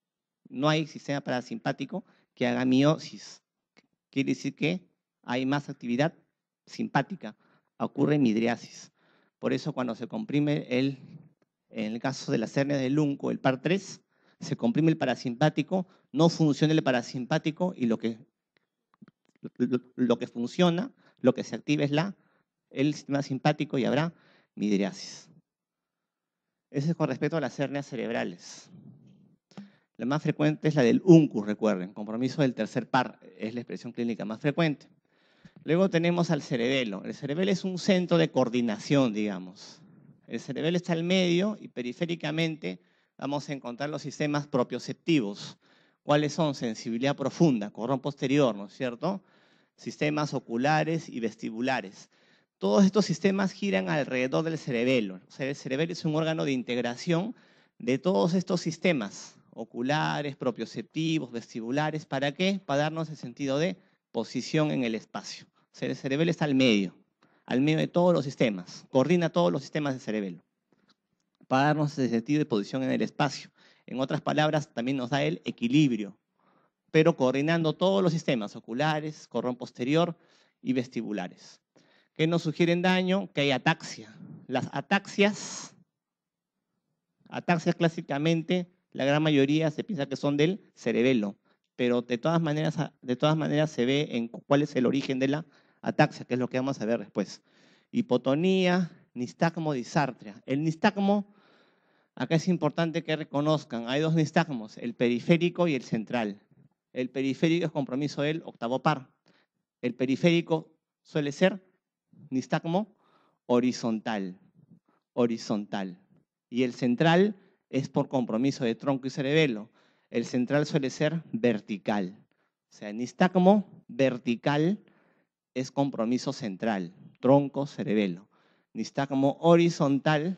A: no hay sistema parasimpático que haga miosis. Quiere decir que hay más actividad simpática. Ocurre midriasis. Por eso cuando se comprime el, en el caso de la hernia del unco, el par 3, se comprime el parasimpático, no funciona el parasimpático y lo que, lo, que funciona, lo que se activa es la, el sistema simpático y habrá midriasis. Eso es con respecto a las hernias cerebrales. La más frecuente es la del uncu, recuerden. Compromiso del tercer par es la expresión clínica más frecuente. Luego tenemos al cerebelo. El cerebelo es un centro de coordinación, digamos. El cerebelo está al medio y periféricamente vamos a encontrar los sistemas propioceptivos. ¿Cuáles son? Sensibilidad profunda, corrón posterior, ¿no es cierto? Sistemas oculares y vestibulares. Todos estos sistemas giran alrededor del cerebelo. O sea, el cerebelo es un órgano de integración de todos estos sistemas oculares, propioceptivos, vestibulares. ¿Para qué? Para darnos el sentido de posición en el espacio. El cerebelo está al medio, al medio de todos los sistemas, coordina todos los sistemas del cerebelo, para darnos ese sentido de posición en el espacio. En otras palabras, también nos da el equilibrio, pero coordinando todos los sistemas, oculares, corrón posterior y vestibulares. ¿Qué nos sugieren daño? Que hay ataxia. Las ataxias, ataxias clásicamente, la gran mayoría se piensa que son del cerebelo, pero de todas maneras, de todas maneras se ve en cuál es el origen de la ataxia, que es lo que vamos a ver después. Hipotonía, nistagmo, disartria. El nistagmo, acá es importante que reconozcan, hay dos nistagmos, el periférico y el central. El periférico es compromiso del octavo par. El periférico suele ser nistagmo horizontal, horizontal. Y el central es por compromiso de tronco y cerebelo. El central suele ser vertical. O sea, nistagmo vertical es compromiso central, tronco, cerebelo. Nistagmo horizontal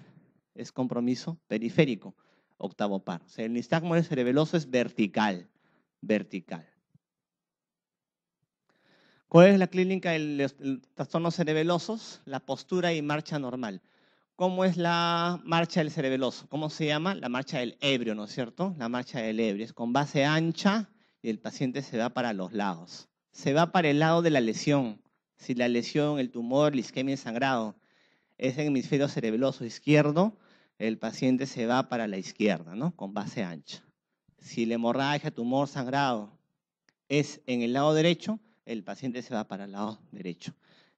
A: es compromiso periférico, octavo par. O sea, el nistagmo del cerebeloso es vertical, vertical. ¿Cuál es la clínica de los trastornos cerebelosos? La postura y marcha normal. ¿Cómo es la marcha del cerebeloso? ¿Cómo se llama? La marcha del ebrio, ¿no es cierto? La marcha del ebrio. Es con base ancha y el paciente se va para los lados. Se va para el lado de la lesión si la lesión, el tumor, la isquemia, el sangrado es en el hemisferio cerebeloso izquierdo, el paciente se va para la izquierda, ¿no? Con base ancha. Si la hemorragia, tumor, sangrado es en el lado derecho, el paciente se va para el lado derecho.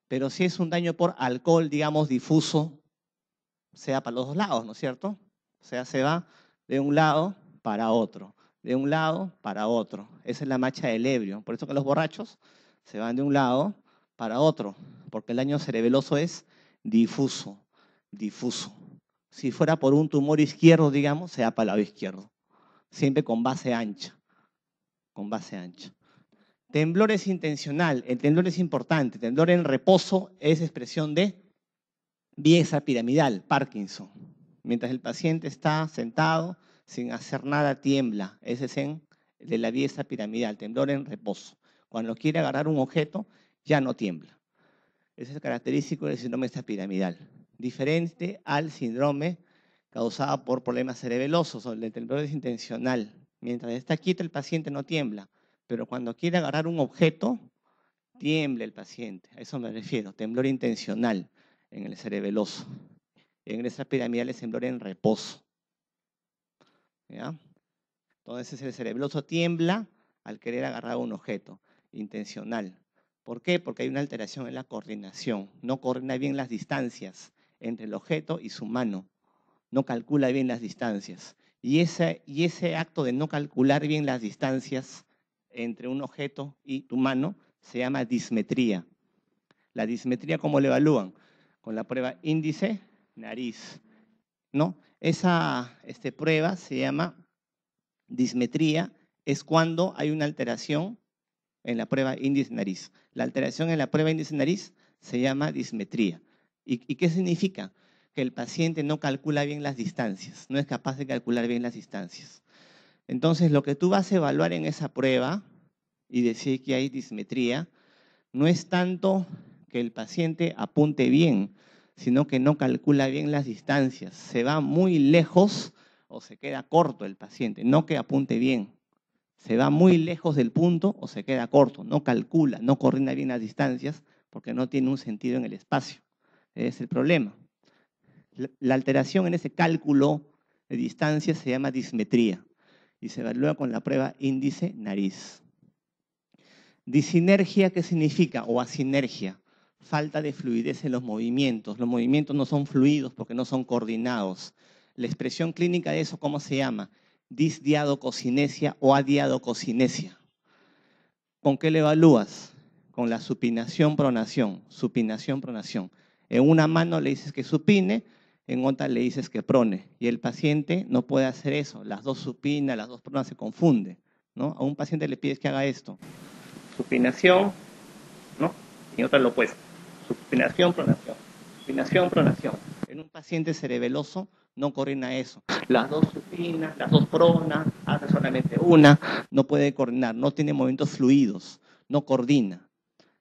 A: Pero si es un daño por alcohol, digamos, difuso, sea para los dos lados, ¿no es cierto? O sea, se va de un lado para otro, de un lado para otro. Esa es la marcha del ebrio. Por eso que los borrachos se van de un lado para otro, porque el daño cerebeloso es difuso, difuso. Si fuera por un tumor izquierdo, digamos, sea para el lado izquierdo, siempre con base ancha, con base ancha. Temblor es intencional, el temblor es importante, temblor en reposo es expresión de biesa piramidal, Parkinson. Mientras el paciente está sentado, sin hacer nada, tiembla. Ese es en, de la biesa piramidal, temblor en reposo. Cuando quiere agarrar un objeto, ya no tiembla. Ese es característico del síndrome piramidal, diferente al síndrome causado por problemas cerebelosos o el temblor intencional. Mientras está quieto el paciente no tiembla, pero cuando quiere agarrar un objeto, tiembla el paciente. A eso me refiero, temblor intencional en el cerebeloso. En el piramidal es temblor en reposo. ¿Ya? Entonces el cerebeloso tiembla al querer agarrar un objeto intencional. ¿Por qué? Porque hay una alteración en la coordinación. No coordina bien las distancias entre el objeto y su mano. No calcula bien las distancias. Y ese, acto de no calcular bien las distancias entre un objeto y tu mano se llama dismetría. La dismetría, ¿cómo la evalúan? Con la prueba índice, nariz. ¿No? Esa este, prueba se llama dismetría, es cuando hay una alteración en la prueba índice-nariz. La alteración en la prueba índice-nariz se llama dismetría. ¿Y, qué significa? Que el paciente no calcula bien las distancias, no es capaz de calcular bien las distancias. Entonces, lo que tú vas a evaluar en esa prueba y decir que hay dismetría, no es tanto que el paciente apunte bien, sino que no calcula bien las distancias. Se va muy lejos o se queda corto el paciente, no que apunte bien se va muy lejos del punto o se queda corto, no calcula, no coordina bien las distancias porque no tiene un sentido en el espacio. Es el problema. La alteración en ese cálculo de distancia se llama dismetría y se evalúa con la prueba índice nariz. Disinergia, ¿qué significa? O asinergia, falta de fluidez en los movimientos. Los movimientos no son fluidos porque no son coordinados. La expresión clínica de eso, ¿cómo se llama? disdiado-cocinesia o adiado-cocinesia. ¿Con qué le evalúas? Con la supinación-pronación, supinación-pronación. En una mano le dices que supine, en otra le dices que prone. Y el paciente no puede hacer eso. Las dos supinas, las dos pronas se confunden. ¿no? A un paciente le pides que haga esto. Supinación, ¿no? Y otra lo opuesto. Supinación, pronación. Supinación, pronación. En un paciente cerebeloso no coordina eso. Las dos supinas, las dos pronas, hace solamente una, no puede coordinar, no tiene movimientos fluidos, no coordina.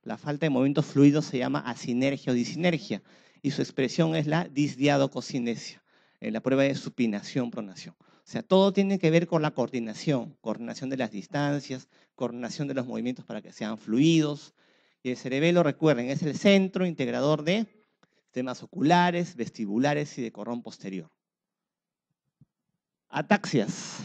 A: La falta de movimientos fluidos se llama asinergia o disinergia y su expresión es la disdiadococinesia, en eh, la prueba de supinación, pronación. O sea, todo tiene que ver con la coordinación, coordinación de las distancias, coordinación de los movimientos para que sean fluidos. Y el cerebelo, recuerden, es el centro integrador de temas oculares, vestibulares y de corrón posterior. Ataxias.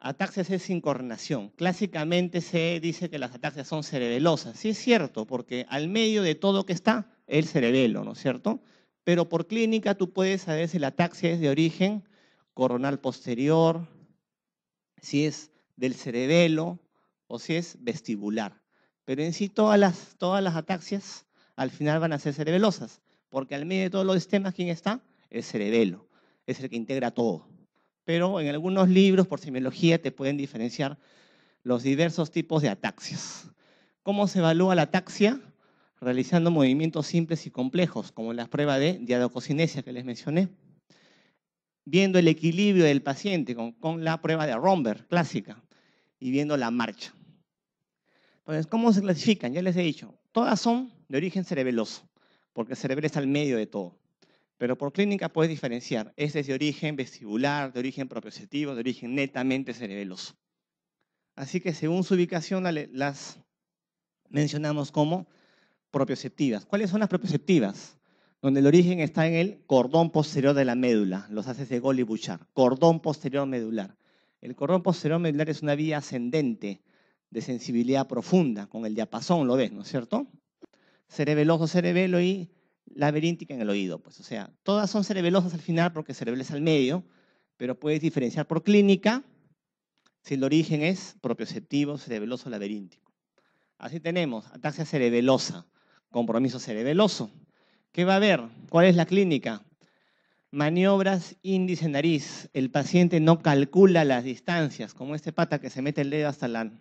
A: Ataxias es incoronación. Clásicamente se dice que las ataxias son cerebelosas. Sí es cierto, porque al medio de todo que está el cerebelo, ¿no es cierto? Pero por clínica tú puedes saber si la ataxia es de origen coronal posterior, si es del cerebelo o si es vestibular. Pero en sí todas las, todas las ataxias al final van a ser cerebelosas, porque al medio de todos los sistemas, ¿quién está? El cerebelo, es el que integra todo pero en algunos libros por semiología te pueden diferenciar los diversos tipos de ataxias. ¿Cómo se evalúa la ataxia? Realizando movimientos simples y complejos, como la prueba de diadococinesia que les mencioné. Viendo el equilibrio del paciente con, la prueba de Romberg clásica y viendo la marcha. Entonces, ¿cómo se clasifican? Ya les he dicho, todas son de origen cerebeloso, porque el cerebro está al medio de todo. Pero por clínica puedes diferenciar. Este es de origen vestibular, de origen propioceptivo, de origen netamente cerebeloso. Así que según su ubicación las mencionamos como proprioceptivas. ¿Cuáles son las proprioceptivas? Donde el origen está en el cordón posterior de la médula, los haces de y buchar. cordón posterior medular. El cordón posterior medular es una vía ascendente de sensibilidad profunda, con el diapasón, lo ves, ¿no es cierto? Cerebeloso, cerebelo y laberíntica en el oído. Pues, o sea, todas son cerebelosas al final porque cerebelo al medio, pero puedes diferenciar por clínica si el origen es propioceptivo, cerebeloso, laberíntico. Así tenemos ataxia cerebelosa, compromiso cerebeloso. ¿Qué va a haber? ¿Cuál es la clínica? Maniobras índice-nariz. El paciente no calcula las distancias, como este pata que se mete el dedo hasta la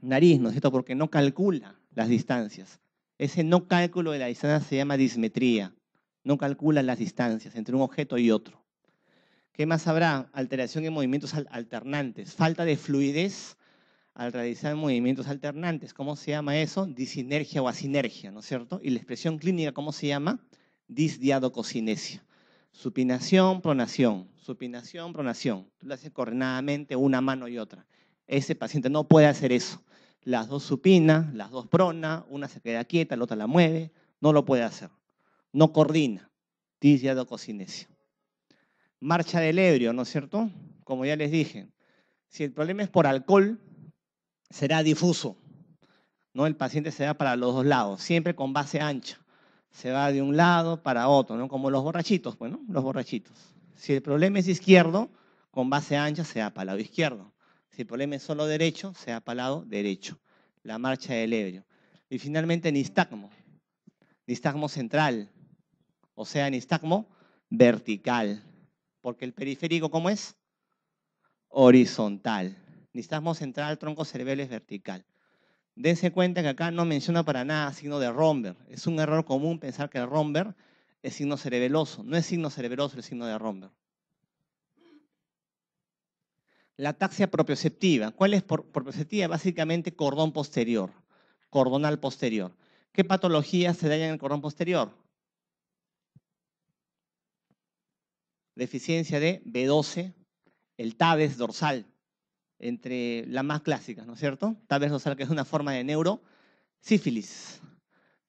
A: nariz, ¿no es cierto? Porque no calcula las distancias. Ese no cálculo de la distancia se llama dismetría. No calcula las distancias entre un objeto y otro. ¿Qué más habrá? Alteración en movimientos alternantes, falta de fluidez al realizar movimientos alternantes. ¿Cómo se llama eso? Disinergia o asinergia, ¿no es cierto? Y la expresión clínica, ¿cómo se llama? Disdiadococinesia. Supinación, pronación, supinación, pronación. Tú lo haces coordinadamente una mano y otra. Ese paciente no puede hacer eso las dos supina, las dos prona, una se queda quieta, la otra la mueve, no lo puede hacer. No coordina. Dice do Marcha del ebrio, ¿no es cierto? Como ya les dije, si el problema es por alcohol, será difuso. ¿no? El paciente se va para los dos lados, siempre con base ancha. Se va de un lado para otro, ¿no? como los borrachitos, bueno, pues, los borrachitos. Si el problema es izquierdo, con base ancha se va para el lado izquierdo. Si el es solo derecho, se ha palado derecho. La marcha del ebrio. Y finalmente nistagmo. Nistagmo central. O sea, nistagmo vertical. Porque el periférico, ¿cómo es? Horizontal. Nistagmo central, tronco cerebelo es vertical. Dense cuenta que acá no menciona para nada signo de Romberg. Es un error común pensar que el Romberg es signo cerebeloso. No es signo cerebeloso el signo de Romberg. La taxia propioceptiva. ¿Cuál es propioceptiva? Básicamente cordón posterior, cordonal posterior. ¿Qué patologías se dañan en el cordón posterior? Deficiencia de B12, el tabes dorsal, entre las más clásicas, ¿no es cierto? Tabes dorsal, que es una forma de neuro,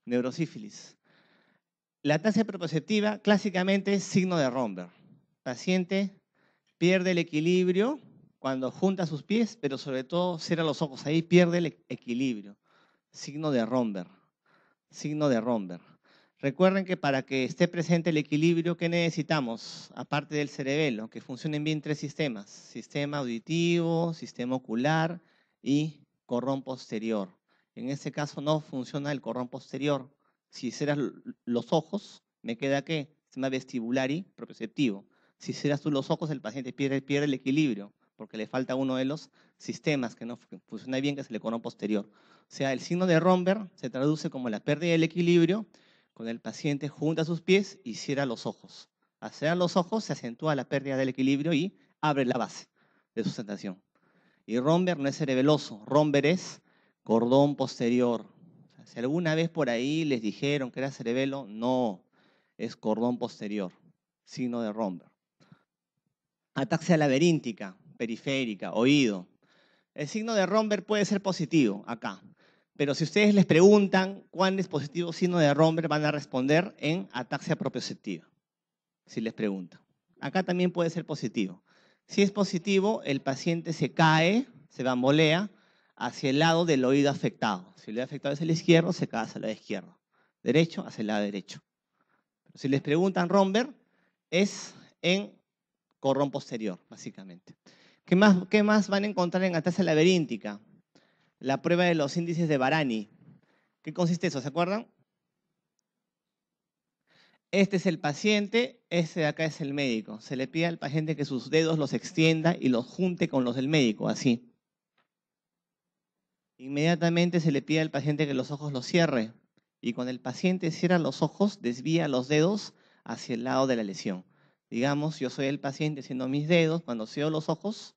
A: neurosífilis. La taxia propioceptiva clásicamente es signo de Romberg. Paciente pierde el equilibrio cuando junta sus pies, pero sobre todo cierra los ojos. Ahí pierde el equilibrio. Signo de Romberg. Signo de Romberg. Recuerden que para que esté presente el equilibrio, que necesitamos? Aparte del cerebelo, que funcionen bien tres sistemas. Sistema auditivo, sistema ocular y corrón posterior. En este caso no funciona el corrón posterior. Si cierras los ojos, me queda qué? sistema vestibular y proprioceptivo. Si cierras tú los ojos, el paciente pierde el equilibrio porque le falta uno de los sistemas que no funciona bien, que es el econo posterior. O sea, el signo de Romberg se traduce como la pérdida del equilibrio cuando el paciente junta sus pies y cierra los ojos. Al los ojos se acentúa la pérdida del equilibrio y abre la base de sustentación. Y Romberg no es cerebeloso, Romberg es cordón posterior. si alguna vez por ahí les dijeron que era cerebelo, no, es cordón posterior, signo de Romberg. Ataxia laberíntica, periférica, oído. El signo de Romberg puede ser positivo acá, pero si ustedes les preguntan cuán es positivo signo de Romberg, van a responder en ataxia propioceptiva, si les preguntan. Acá también puede ser positivo. Si es positivo, el paciente se cae, se bambolea hacia el lado del oído afectado. Si el oído afectado es el izquierdo, se cae hacia el lado izquierdo. Derecho, hacia el lado derecho. Pero si les preguntan Romberg, es en corrón posterior, básicamente. ¿Qué más, van a encontrar en la tasa laberíntica? La prueba de los índices de Barani. ¿Qué consiste eso? ¿Se acuerdan? Este es el paciente, este de acá es el médico. Se le pide al paciente que sus dedos los extienda y los junte con los del médico, así. Inmediatamente se le pide al paciente que los ojos los cierre. Y cuando el paciente cierra los ojos, desvía los dedos hacia el lado de la lesión. Digamos, yo soy el paciente haciendo mis dedos, cuando cierro los ojos,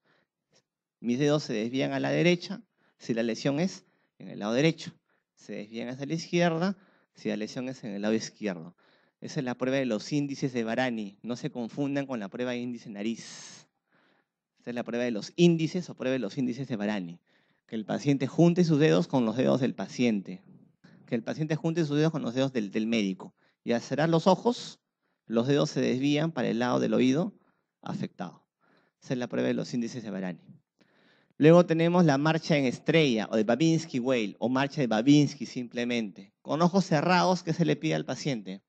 A: mis dedos se desvían a la derecha si la lesión es en el lado derecho, se desvían hacia la izquierda si la lesión es en el lado izquierdo. Esa es la prueba de los índices de Barani. No se confundan con la prueba de índice nariz. Esta es la prueba de los índices o prueba de los índices de Barani. Que el paciente junte sus dedos con los dedos del paciente. Que el paciente junte sus dedos con los dedos del, del médico. Y al cerrar los ojos, los dedos se desvían para el lado del oído afectado. Esa es la prueba de los índices de Barani. Luego tenemos la marcha en estrella o de Babinski Whale o marcha de Babinski simplemente, con ojos cerrados que se le pide al paciente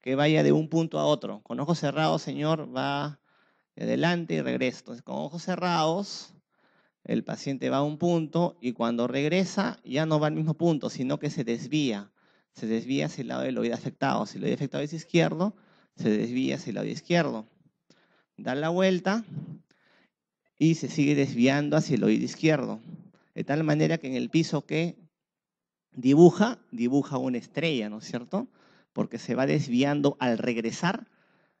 A: que vaya de un punto a otro. Con ojos cerrados, señor, va adelante y regresa. Entonces, con ojos cerrados, el paciente va a un punto y cuando regresa ya no va al mismo punto, sino que se desvía. Se desvía hacia el lado del oído afectado. Si el oído afectado es izquierdo, se desvía hacia el lado izquierdo. Da la vuelta y se sigue desviando hacia el oído izquierdo. De tal manera que en el piso que dibuja, dibuja una estrella, ¿no es cierto? Porque se va desviando al regresar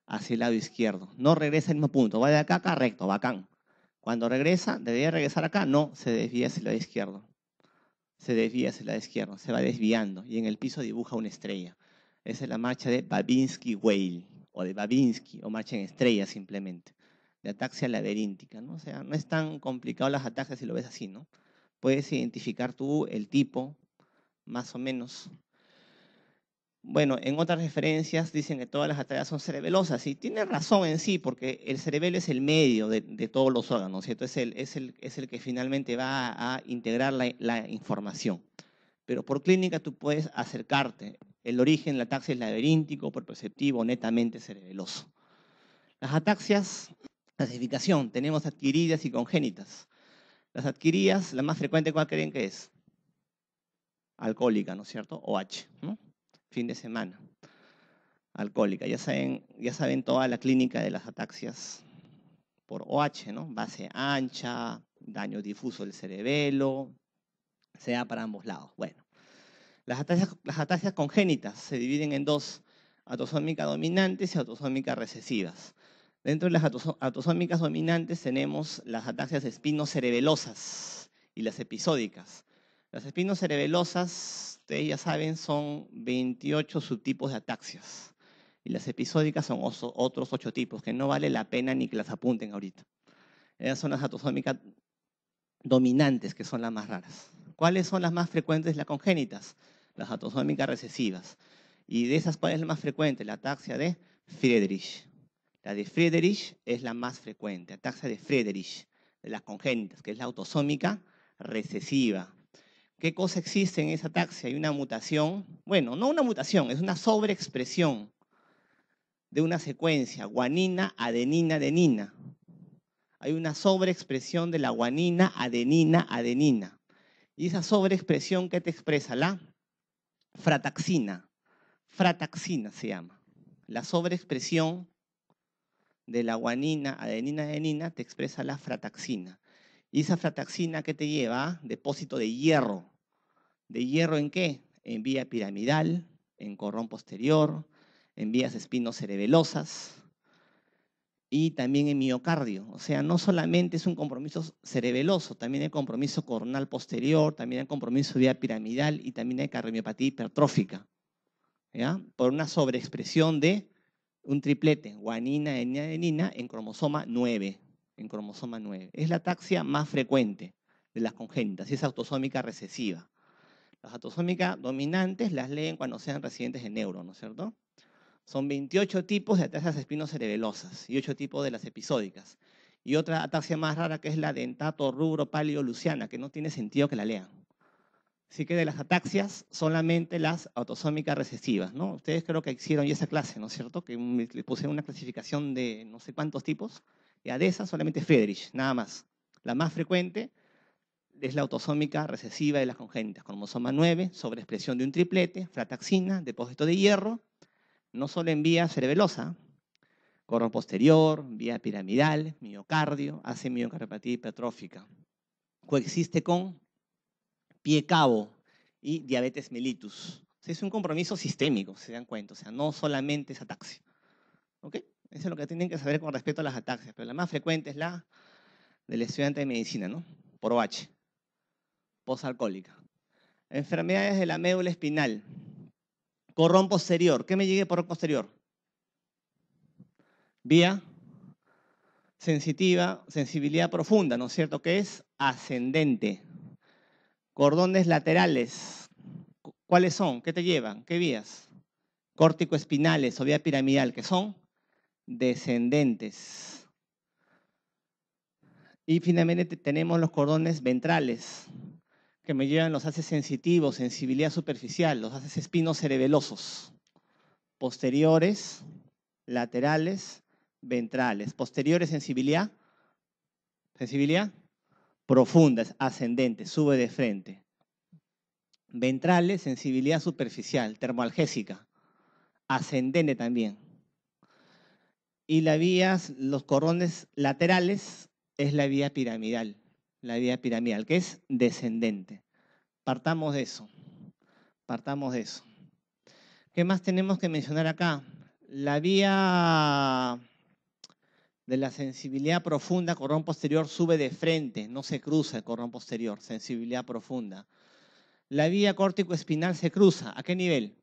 A: hacia el lado izquierdo. No regresa al mismo punto, va de acá acá recto, bacán. Cuando regresa, debería regresar acá, no, se desvía hacia el lado izquierdo. Se desvía hacia el lado izquierdo, se va desviando y en el piso dibuja una estrella. Esa es la marcha de Babinski Whale o de Babinski o marcha en estrella simplemente de ataxia laberíntica, ¿no? O sea, no es tan complicado las ataxias si lo ves así, ¿no? Puedes identificar tú el tipo, más o menos. Bueno, en otras referencias dicen que todas las ataxias son cerebelosas y tiene razón en sí, porque el cerebelo es el medio de, todos los órganos, ¿cierto? Es el, es, el, que finalmente va a, integrar la, la, información. Pero por clínica tú puedes acercarte. El origen de la ataxia es laberíntico, perceptivo, netamente cerebeloso. Las ataxias Clasificación, tenemos adquiridas y congénitas. Las adquiridas, la más frecuente, ¿cuál creen que es? Alcohólica, ¿no es cierto? OH, fin de semana. Alcohólica, ya saben, ya saben toda la clínica de las ataxias por OH, ¿no? Base ancha, daño difuso del cerebelo, sea para ambos lados. Bueno, las ataxias, las ataxias congénitas se dividen en dos, autosómica dominantes y autosómica recesivas. Dentro de las autosómicas dominantes tenemos las ataxias espinocerebelosas y las episódicas. Las espinocerebelosas, ustedes ya saben, son 28 subtipos de ataxias. Y las episódicas son otros 8 tipos, que no vale la pena ni que las apunten ahorita. Esas son las atosómicas dominantes, que son las más raras. ¿Cuáles son las más frecuentes? Las congénitas, las atosómicas recesivas. Y de esas, ¿cuál es la más frecuente? La ataxia de Friedrich. La de Friedrich es la más frecuente, taxa de Friedrich, de las congénitas, que es la autosómica recesiva. ¿Qué cosa existe en esa ataxia? Hay una mutación, bueno, no una mutación, es una sobreexpresión de una secuencia, guanina, adenina, adenina. Hay una sobreexpresión de la guanina, adenina, adenina. Y esa sobreexpresión ¿qué te expresa la frataxina, frataxina se llama. La sobreexpresión de la guanina, adenina, adenina, te expresa la frataxina. Y esa frataxina que te lleva depósito de hierro. ¿De hierro en qué? En vía piramidal, en corrón posterior, en vías espinocerebelosas y también en miocardio. O sea, no solamente es un compromiso cerebeloso, también hay compromiso coronal posterior, también hay compromiso vía piramidal y también hay cardiomiopatía hipertrófica. ¿ya? Por una sobreexpresión de un triplete guanina, enina, adenina en cromosoma 9. En cromosoma 9. Es la ataxia más frecuente de las congénitas, es autosómica recesiva. Las autosómicas dominantes las leen cuando sean residentes de neuro, ¿no es cierto? Son 28 tipos de ataxias espinocerebelosas y 8 tipos de las episódicas. Y otra ataxia más rara que es la dentato rubro palio luciana, que no tiene sentido que la lean. Así que de las ataxias, solamente las autosómicas recesivas, ¿no? Ustedes creo que hicieron ya esa clase, ¿no es cierto? Que le puse una clasificación de no sé cuántos tipos. Y a de esas solamente Friedrich, nada más. La más frecuente es la autosómica recesiva de las congénitas, cromosoma 9, sobreexpresión de un triplete, frataxina, depósito de hierro, no solo en vía cerebelosa, corro posterior, vía piramidal, miocardio, hace miocardiopatía hipertrófica. Coexiste con pie cavo y diabetes mellitus. es un compromiso sistémico, se dan cuenta. O sea, no solamente es ataxia. ¿Ok? Eso es lo que tienen que saber con respecto a las ataxias. Pero la más frecuente es la del estudiante de medicina, ¿no? Por OH, posalcohólica. Enfermedades de la médula espinal. Corrón posterior. ¿Qué me llegue por posterior? Vía sensitiva, sensibilidad profunda, ¿no es cierto? Que es ascendente cordones laterales. ¿Cuáles son? ¿Qué te llevan? ¿Qué vías? Córtico-espinales o vía piramidal, que son descendentes. Y finalmente tenemos los cordones ventrales, que me llevan los haces sensitivos, sensibilidad superficial, los haces espinos cerebelosos, posteriores, laterales, ventrales. Posteriores, sensibilidad. ¿Sensibilidad? profundas, ascendentes, sube de frente. Ventrales, sensibilidad superficial, termoalgésica, ascendente también. Y las vías, los cordones laterales, es la vía piramidal, la vía piramidal, que es descendente. Partamos de eso, partamos de eso. ¿Qué más tenemos que mencionar acá? La vía de la sensibilidad profunda, cordón posterior sube de frente, no se cruza el cordón posterior, sensibilidad profunda. La vía córtico-espinal se cruza, ¿a qué nivel?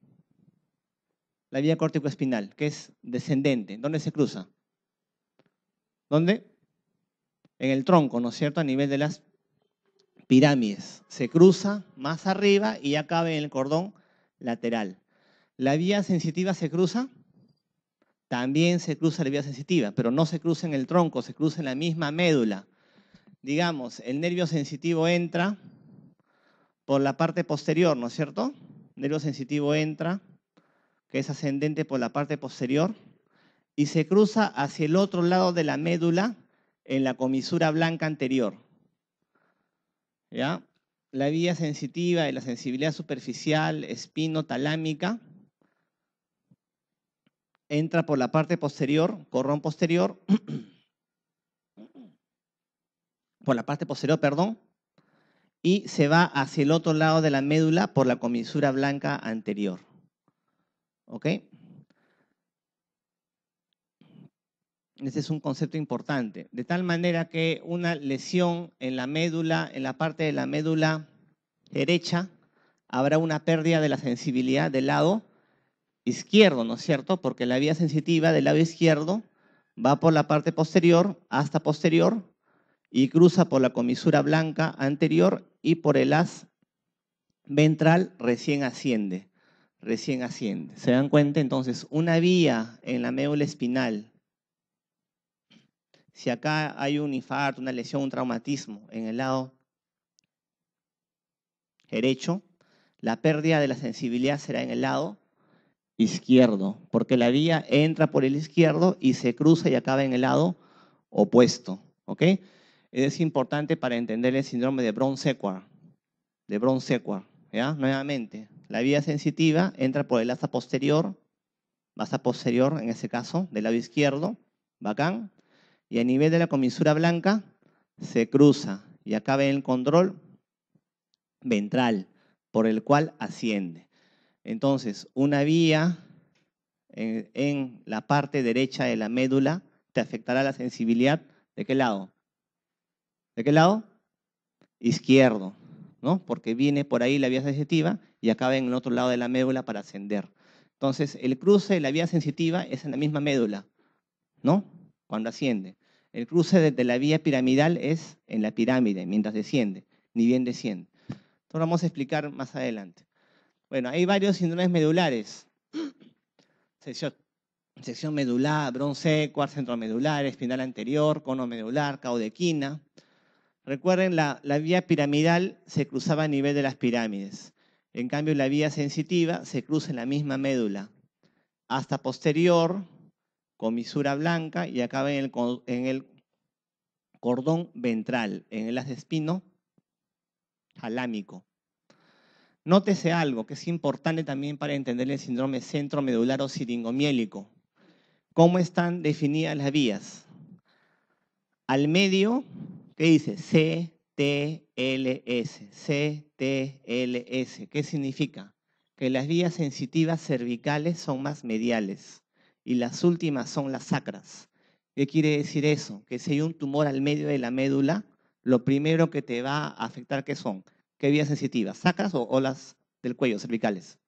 A: La vía córtico-espinal, que es descendente, ¿dónde se cruza? ¿Dónde? En el tronco, ¿no es cierto? A nivel de las pirámides. Se cruza más arriba y ya en el cordón lateral. La vía sensitiva se cruza también se cruza la vía sensitiva, pero no se cruza en el tronco, se cruza en la misma médula. Digamos, el nervio sensitivo entra por la parte posterior, ¿no es cierto? El nervio sensitivo entra, que es ascendente por la parte posterior, y se cruza hacia el otro lado de la médula en la comisura blanca anterior. ¿Ya? La vía sensitiva y la sensibilidad superficial, espino, talámica, entra por la parte posterior, corrón posterior, por la parte posterior, perdón, y se va hacia el otro lado de la médula por la comisura blanca anterior. ¿Ok? Ese es un concepto importante. De tal manera que una lesión en la médula, en la parte de la médula derecha, habrá una pérdida de la sensibilidad del lado izquierdo, ¿no es cierto? Porque la vía sensitiva del lado izquierdo va por la parte posterior hasta posterior y cruza por la comisura blanca anterior y por el haz ventral recién asciende, recién asciende. ¿Se dan cuenta? Entonces, una vía en la médula espinal, si acá hay un infarto, una lesión, un traumatismo en el lado derecho, la pérdida de la sensibilidad será en el lado izquierdo, porque la vía entra por el izquierdo y se cruza y acaba en el lado opuesto. ¿ok? Es importante para entender el síndrome de Brown-Sequard. De Nuevamente, la vía sensitiva entra por el asa posterior, asa posterior en ese caso, del lado izquierdo, bacán, y a nivel de la comisura blanca se cruza y acaba en el control ventral, por el cual asciende. Entonces, una vía en, la parte derecha de la médula te afectará la sensibilidad. ¿De qué lado? ¿De qué lado? Izquierdo, ¿no? Porque viene por ahí la vía sensitiva y acaba en el otro lado de la médula para ascender. Entonces, el cruce de la vía sensitiva es en la misma médula, ¿no? Cuando asciende. El cruce de, la vía piramidal es en la pirámide, mientras desciende, ni bien desciende. Entonces lo vamos a explicar más adelante. Bueno, hay varios síndromes medulares. Sección, medular, bronce, centro medular, espinal anterior, cono medular, caudequina. Recuerden, la, la vía piramidal se cruzaba a nivel de las pirámides. En cambio, la vía sensitiva se cruza en la misma médula, hasta posterior, comisura blanca, y acaba en el, en el cordón ventral, en el espino jalámico. Nótese algo que es importante también para entender el síndrome centromedular o siringomiélico. ¿Cómo están definidas las vías? Al medio, ¿qué dice? CTLS. CTLS. ¿Qué significa? Que las vías sensitivas cervicales son más mediales y las últimas son las sacras. ¿Qué quiere decir eso? Que si hay un tumor al medio de la médula, lo primero que te va a afectar, ¿qué son? ¿Qué vías sensitivas? ¿Sacras o olas del cuello, cervicales?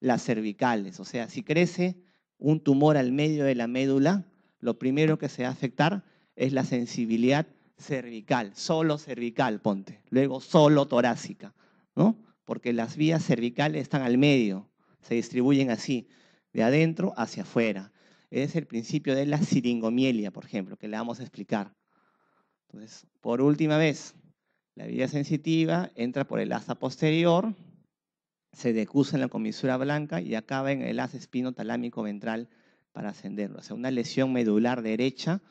A: Las cervicales, o sea, si crece un tumor al medio de la médula, lo primero que se va a afectar es la sensibilidad cervical, solo cervical, ponte, luego solo torácica, ¿no? Porque las vías cervicales están al medio, se distribuyen así, de adentro hacia afuera. Es el principio de la siringomielia, por ejemplo, que le vamos a explicar. Entonces, por última vez, la vía sensitiva entra por el asa posterior, se decusa en la comisura blanca y acaba en el asa espino-talámico ventral para ascenderlo. O sea, una lesión medular derecha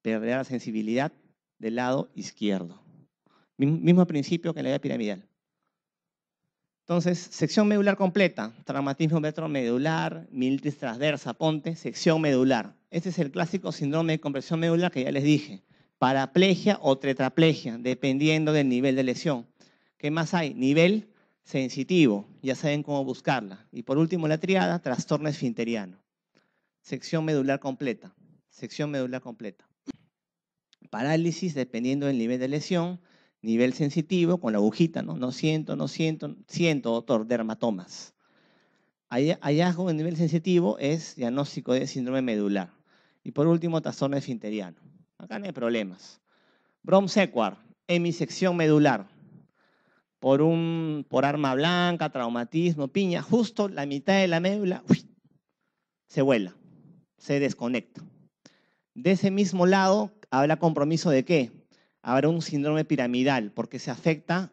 A: perderá la sensibilidad del lado izquierdo. Mismo principio que en la vía piramidal. Entonces, sección medular completa, traumatismo metromedular, militis transversa, ponte, sección medular. Este es el clásico síndrome de compresión medular que ya les dije paraplegia o tetraplegia, dependiendo del nivel de lesión. ¿Qué más hay? Nivel sensitivo, ya saben cómo buscarla. Y por último, la triada, trastorno esfinteriano. Sección medular completa, sección medular completa. Parálisis, dependiendo del nivel de lesión, nivel sensitivo, con la agujita, ¿no? No siento, no siento, siento, doctor, dermatomas. Hallazgo en nivel sensitivo es diagnóstico de síndrome medular. Y por último, trastorno esfinteriano. Acá no hay problemas. Bromsequar, hemisección medular. Por, arma blanca, traumatismo, piña, justo la mitad de la médula se vuela, se desconecta. De ese mismo lado, habrá compromiso de qué? Habrá un síndrome piramidal, porque se afecta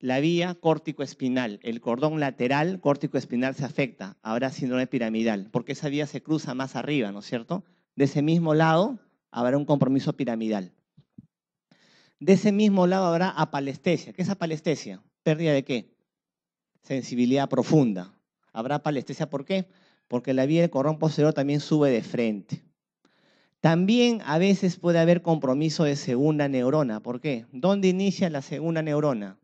A: la vía córtico-espinal, el cordón lateral córtico-espinal se afecta, habrá síndrome piramidal, porque esa vía se cruza más arriba, ¿no es cierto? De ese mismo lado habrá un compromiso piramidal. De ese mismo lado habrá apalestesia. ¿Qué es apalestesia? Pérdida de qué? Sensibilidad profunda. Habrá apalestesia, ¿por qué? Porque la vía del corrón posterior también sube de frente. También a veces puede haber compromiso de segunda neurona. ¿Por qué? ¿Dónde inicia la segunda neurona?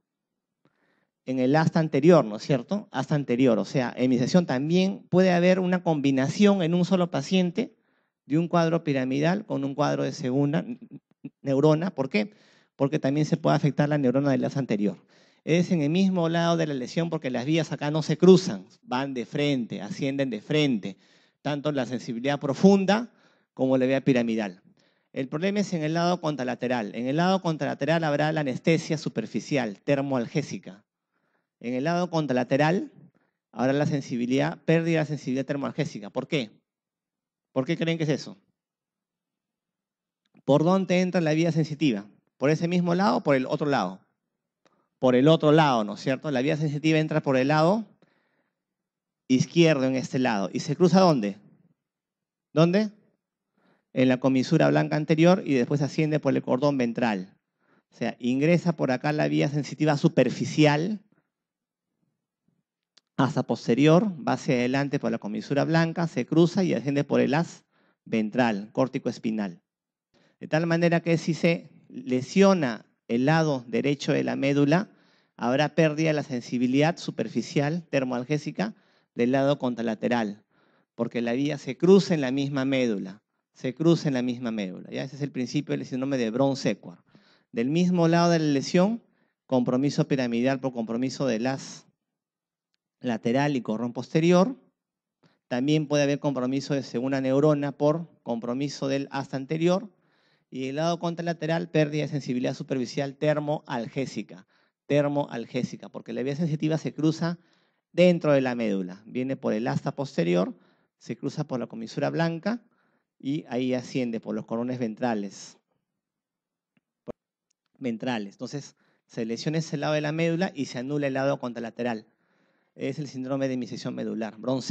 A: En el asta anterior, ¿no es cierto? Hasta anterior. O sea, en mi sesión también puede haber una combinación en un solo paciente de un cuadro piramidal con un cuadro de segunda neurona. ¿Por qué? Porque también se puede afectar la neurona del lazo anterior. Es en el mismo lado de la lesión porque las vías acá no se cruzan, van de frente, ascienden de frente, tanto la sensibilidad profunda como la vía piramidal. El problema es en el lado contralateral. En el lado contralateral habrá la anestesia superficial, termoalgésica. En el lado contralateral habrá la sensibilidad, pérdida de sensibilidad termoalgésica. ¿Por qué? ¿Por qué creen que es eso? ¿Por dónde entra la vía sensitiva? ¿Por ese mismo lado o por el otro lado? Por el otro lado, ¿no es cierto? La vía sensitiva entra por el lado izquierdo en este lado. ¿Y se cruza dónde? ¿Dónde? En la comisura blanca anterior y después asciende por el cordón ventral. O sea, ingresa por acá la vía sensitiva superficial hasta posterior, va hacia adelante por la comisura blanca, se cruza y asciende por el haz ventral, córtico espinal. De tal manera que si se lesiona el lado derecho de la médula, habrá pérdida de la sensibilidad superficial termoalgésica del lado contralateral, porque la vía se cruza en la misma médula, se cruza en la misma médula. ¿ya? Ese es el principio del síndrome de brown sequard Del mismo lado de la lesión, compromiso piramidal por compromiso del haz lateral y corrón posterior. También puede haber compromiso de segunda neurona por compromiso del asta anterior. Y el lado contralateral, pérdida de sensibilidad superficial termoalgésica. Termoalgésica, porque la vía sensitiva se cruza dentro de la médula. Viene por el asta posterior, se cruza por la comisura blanca y ahí asciende por los corones ventrales. Ventrales. Entonces, se lesiona ese lado de la médula y se anula el lado contralateral es el síndrome de inmisección medular, brown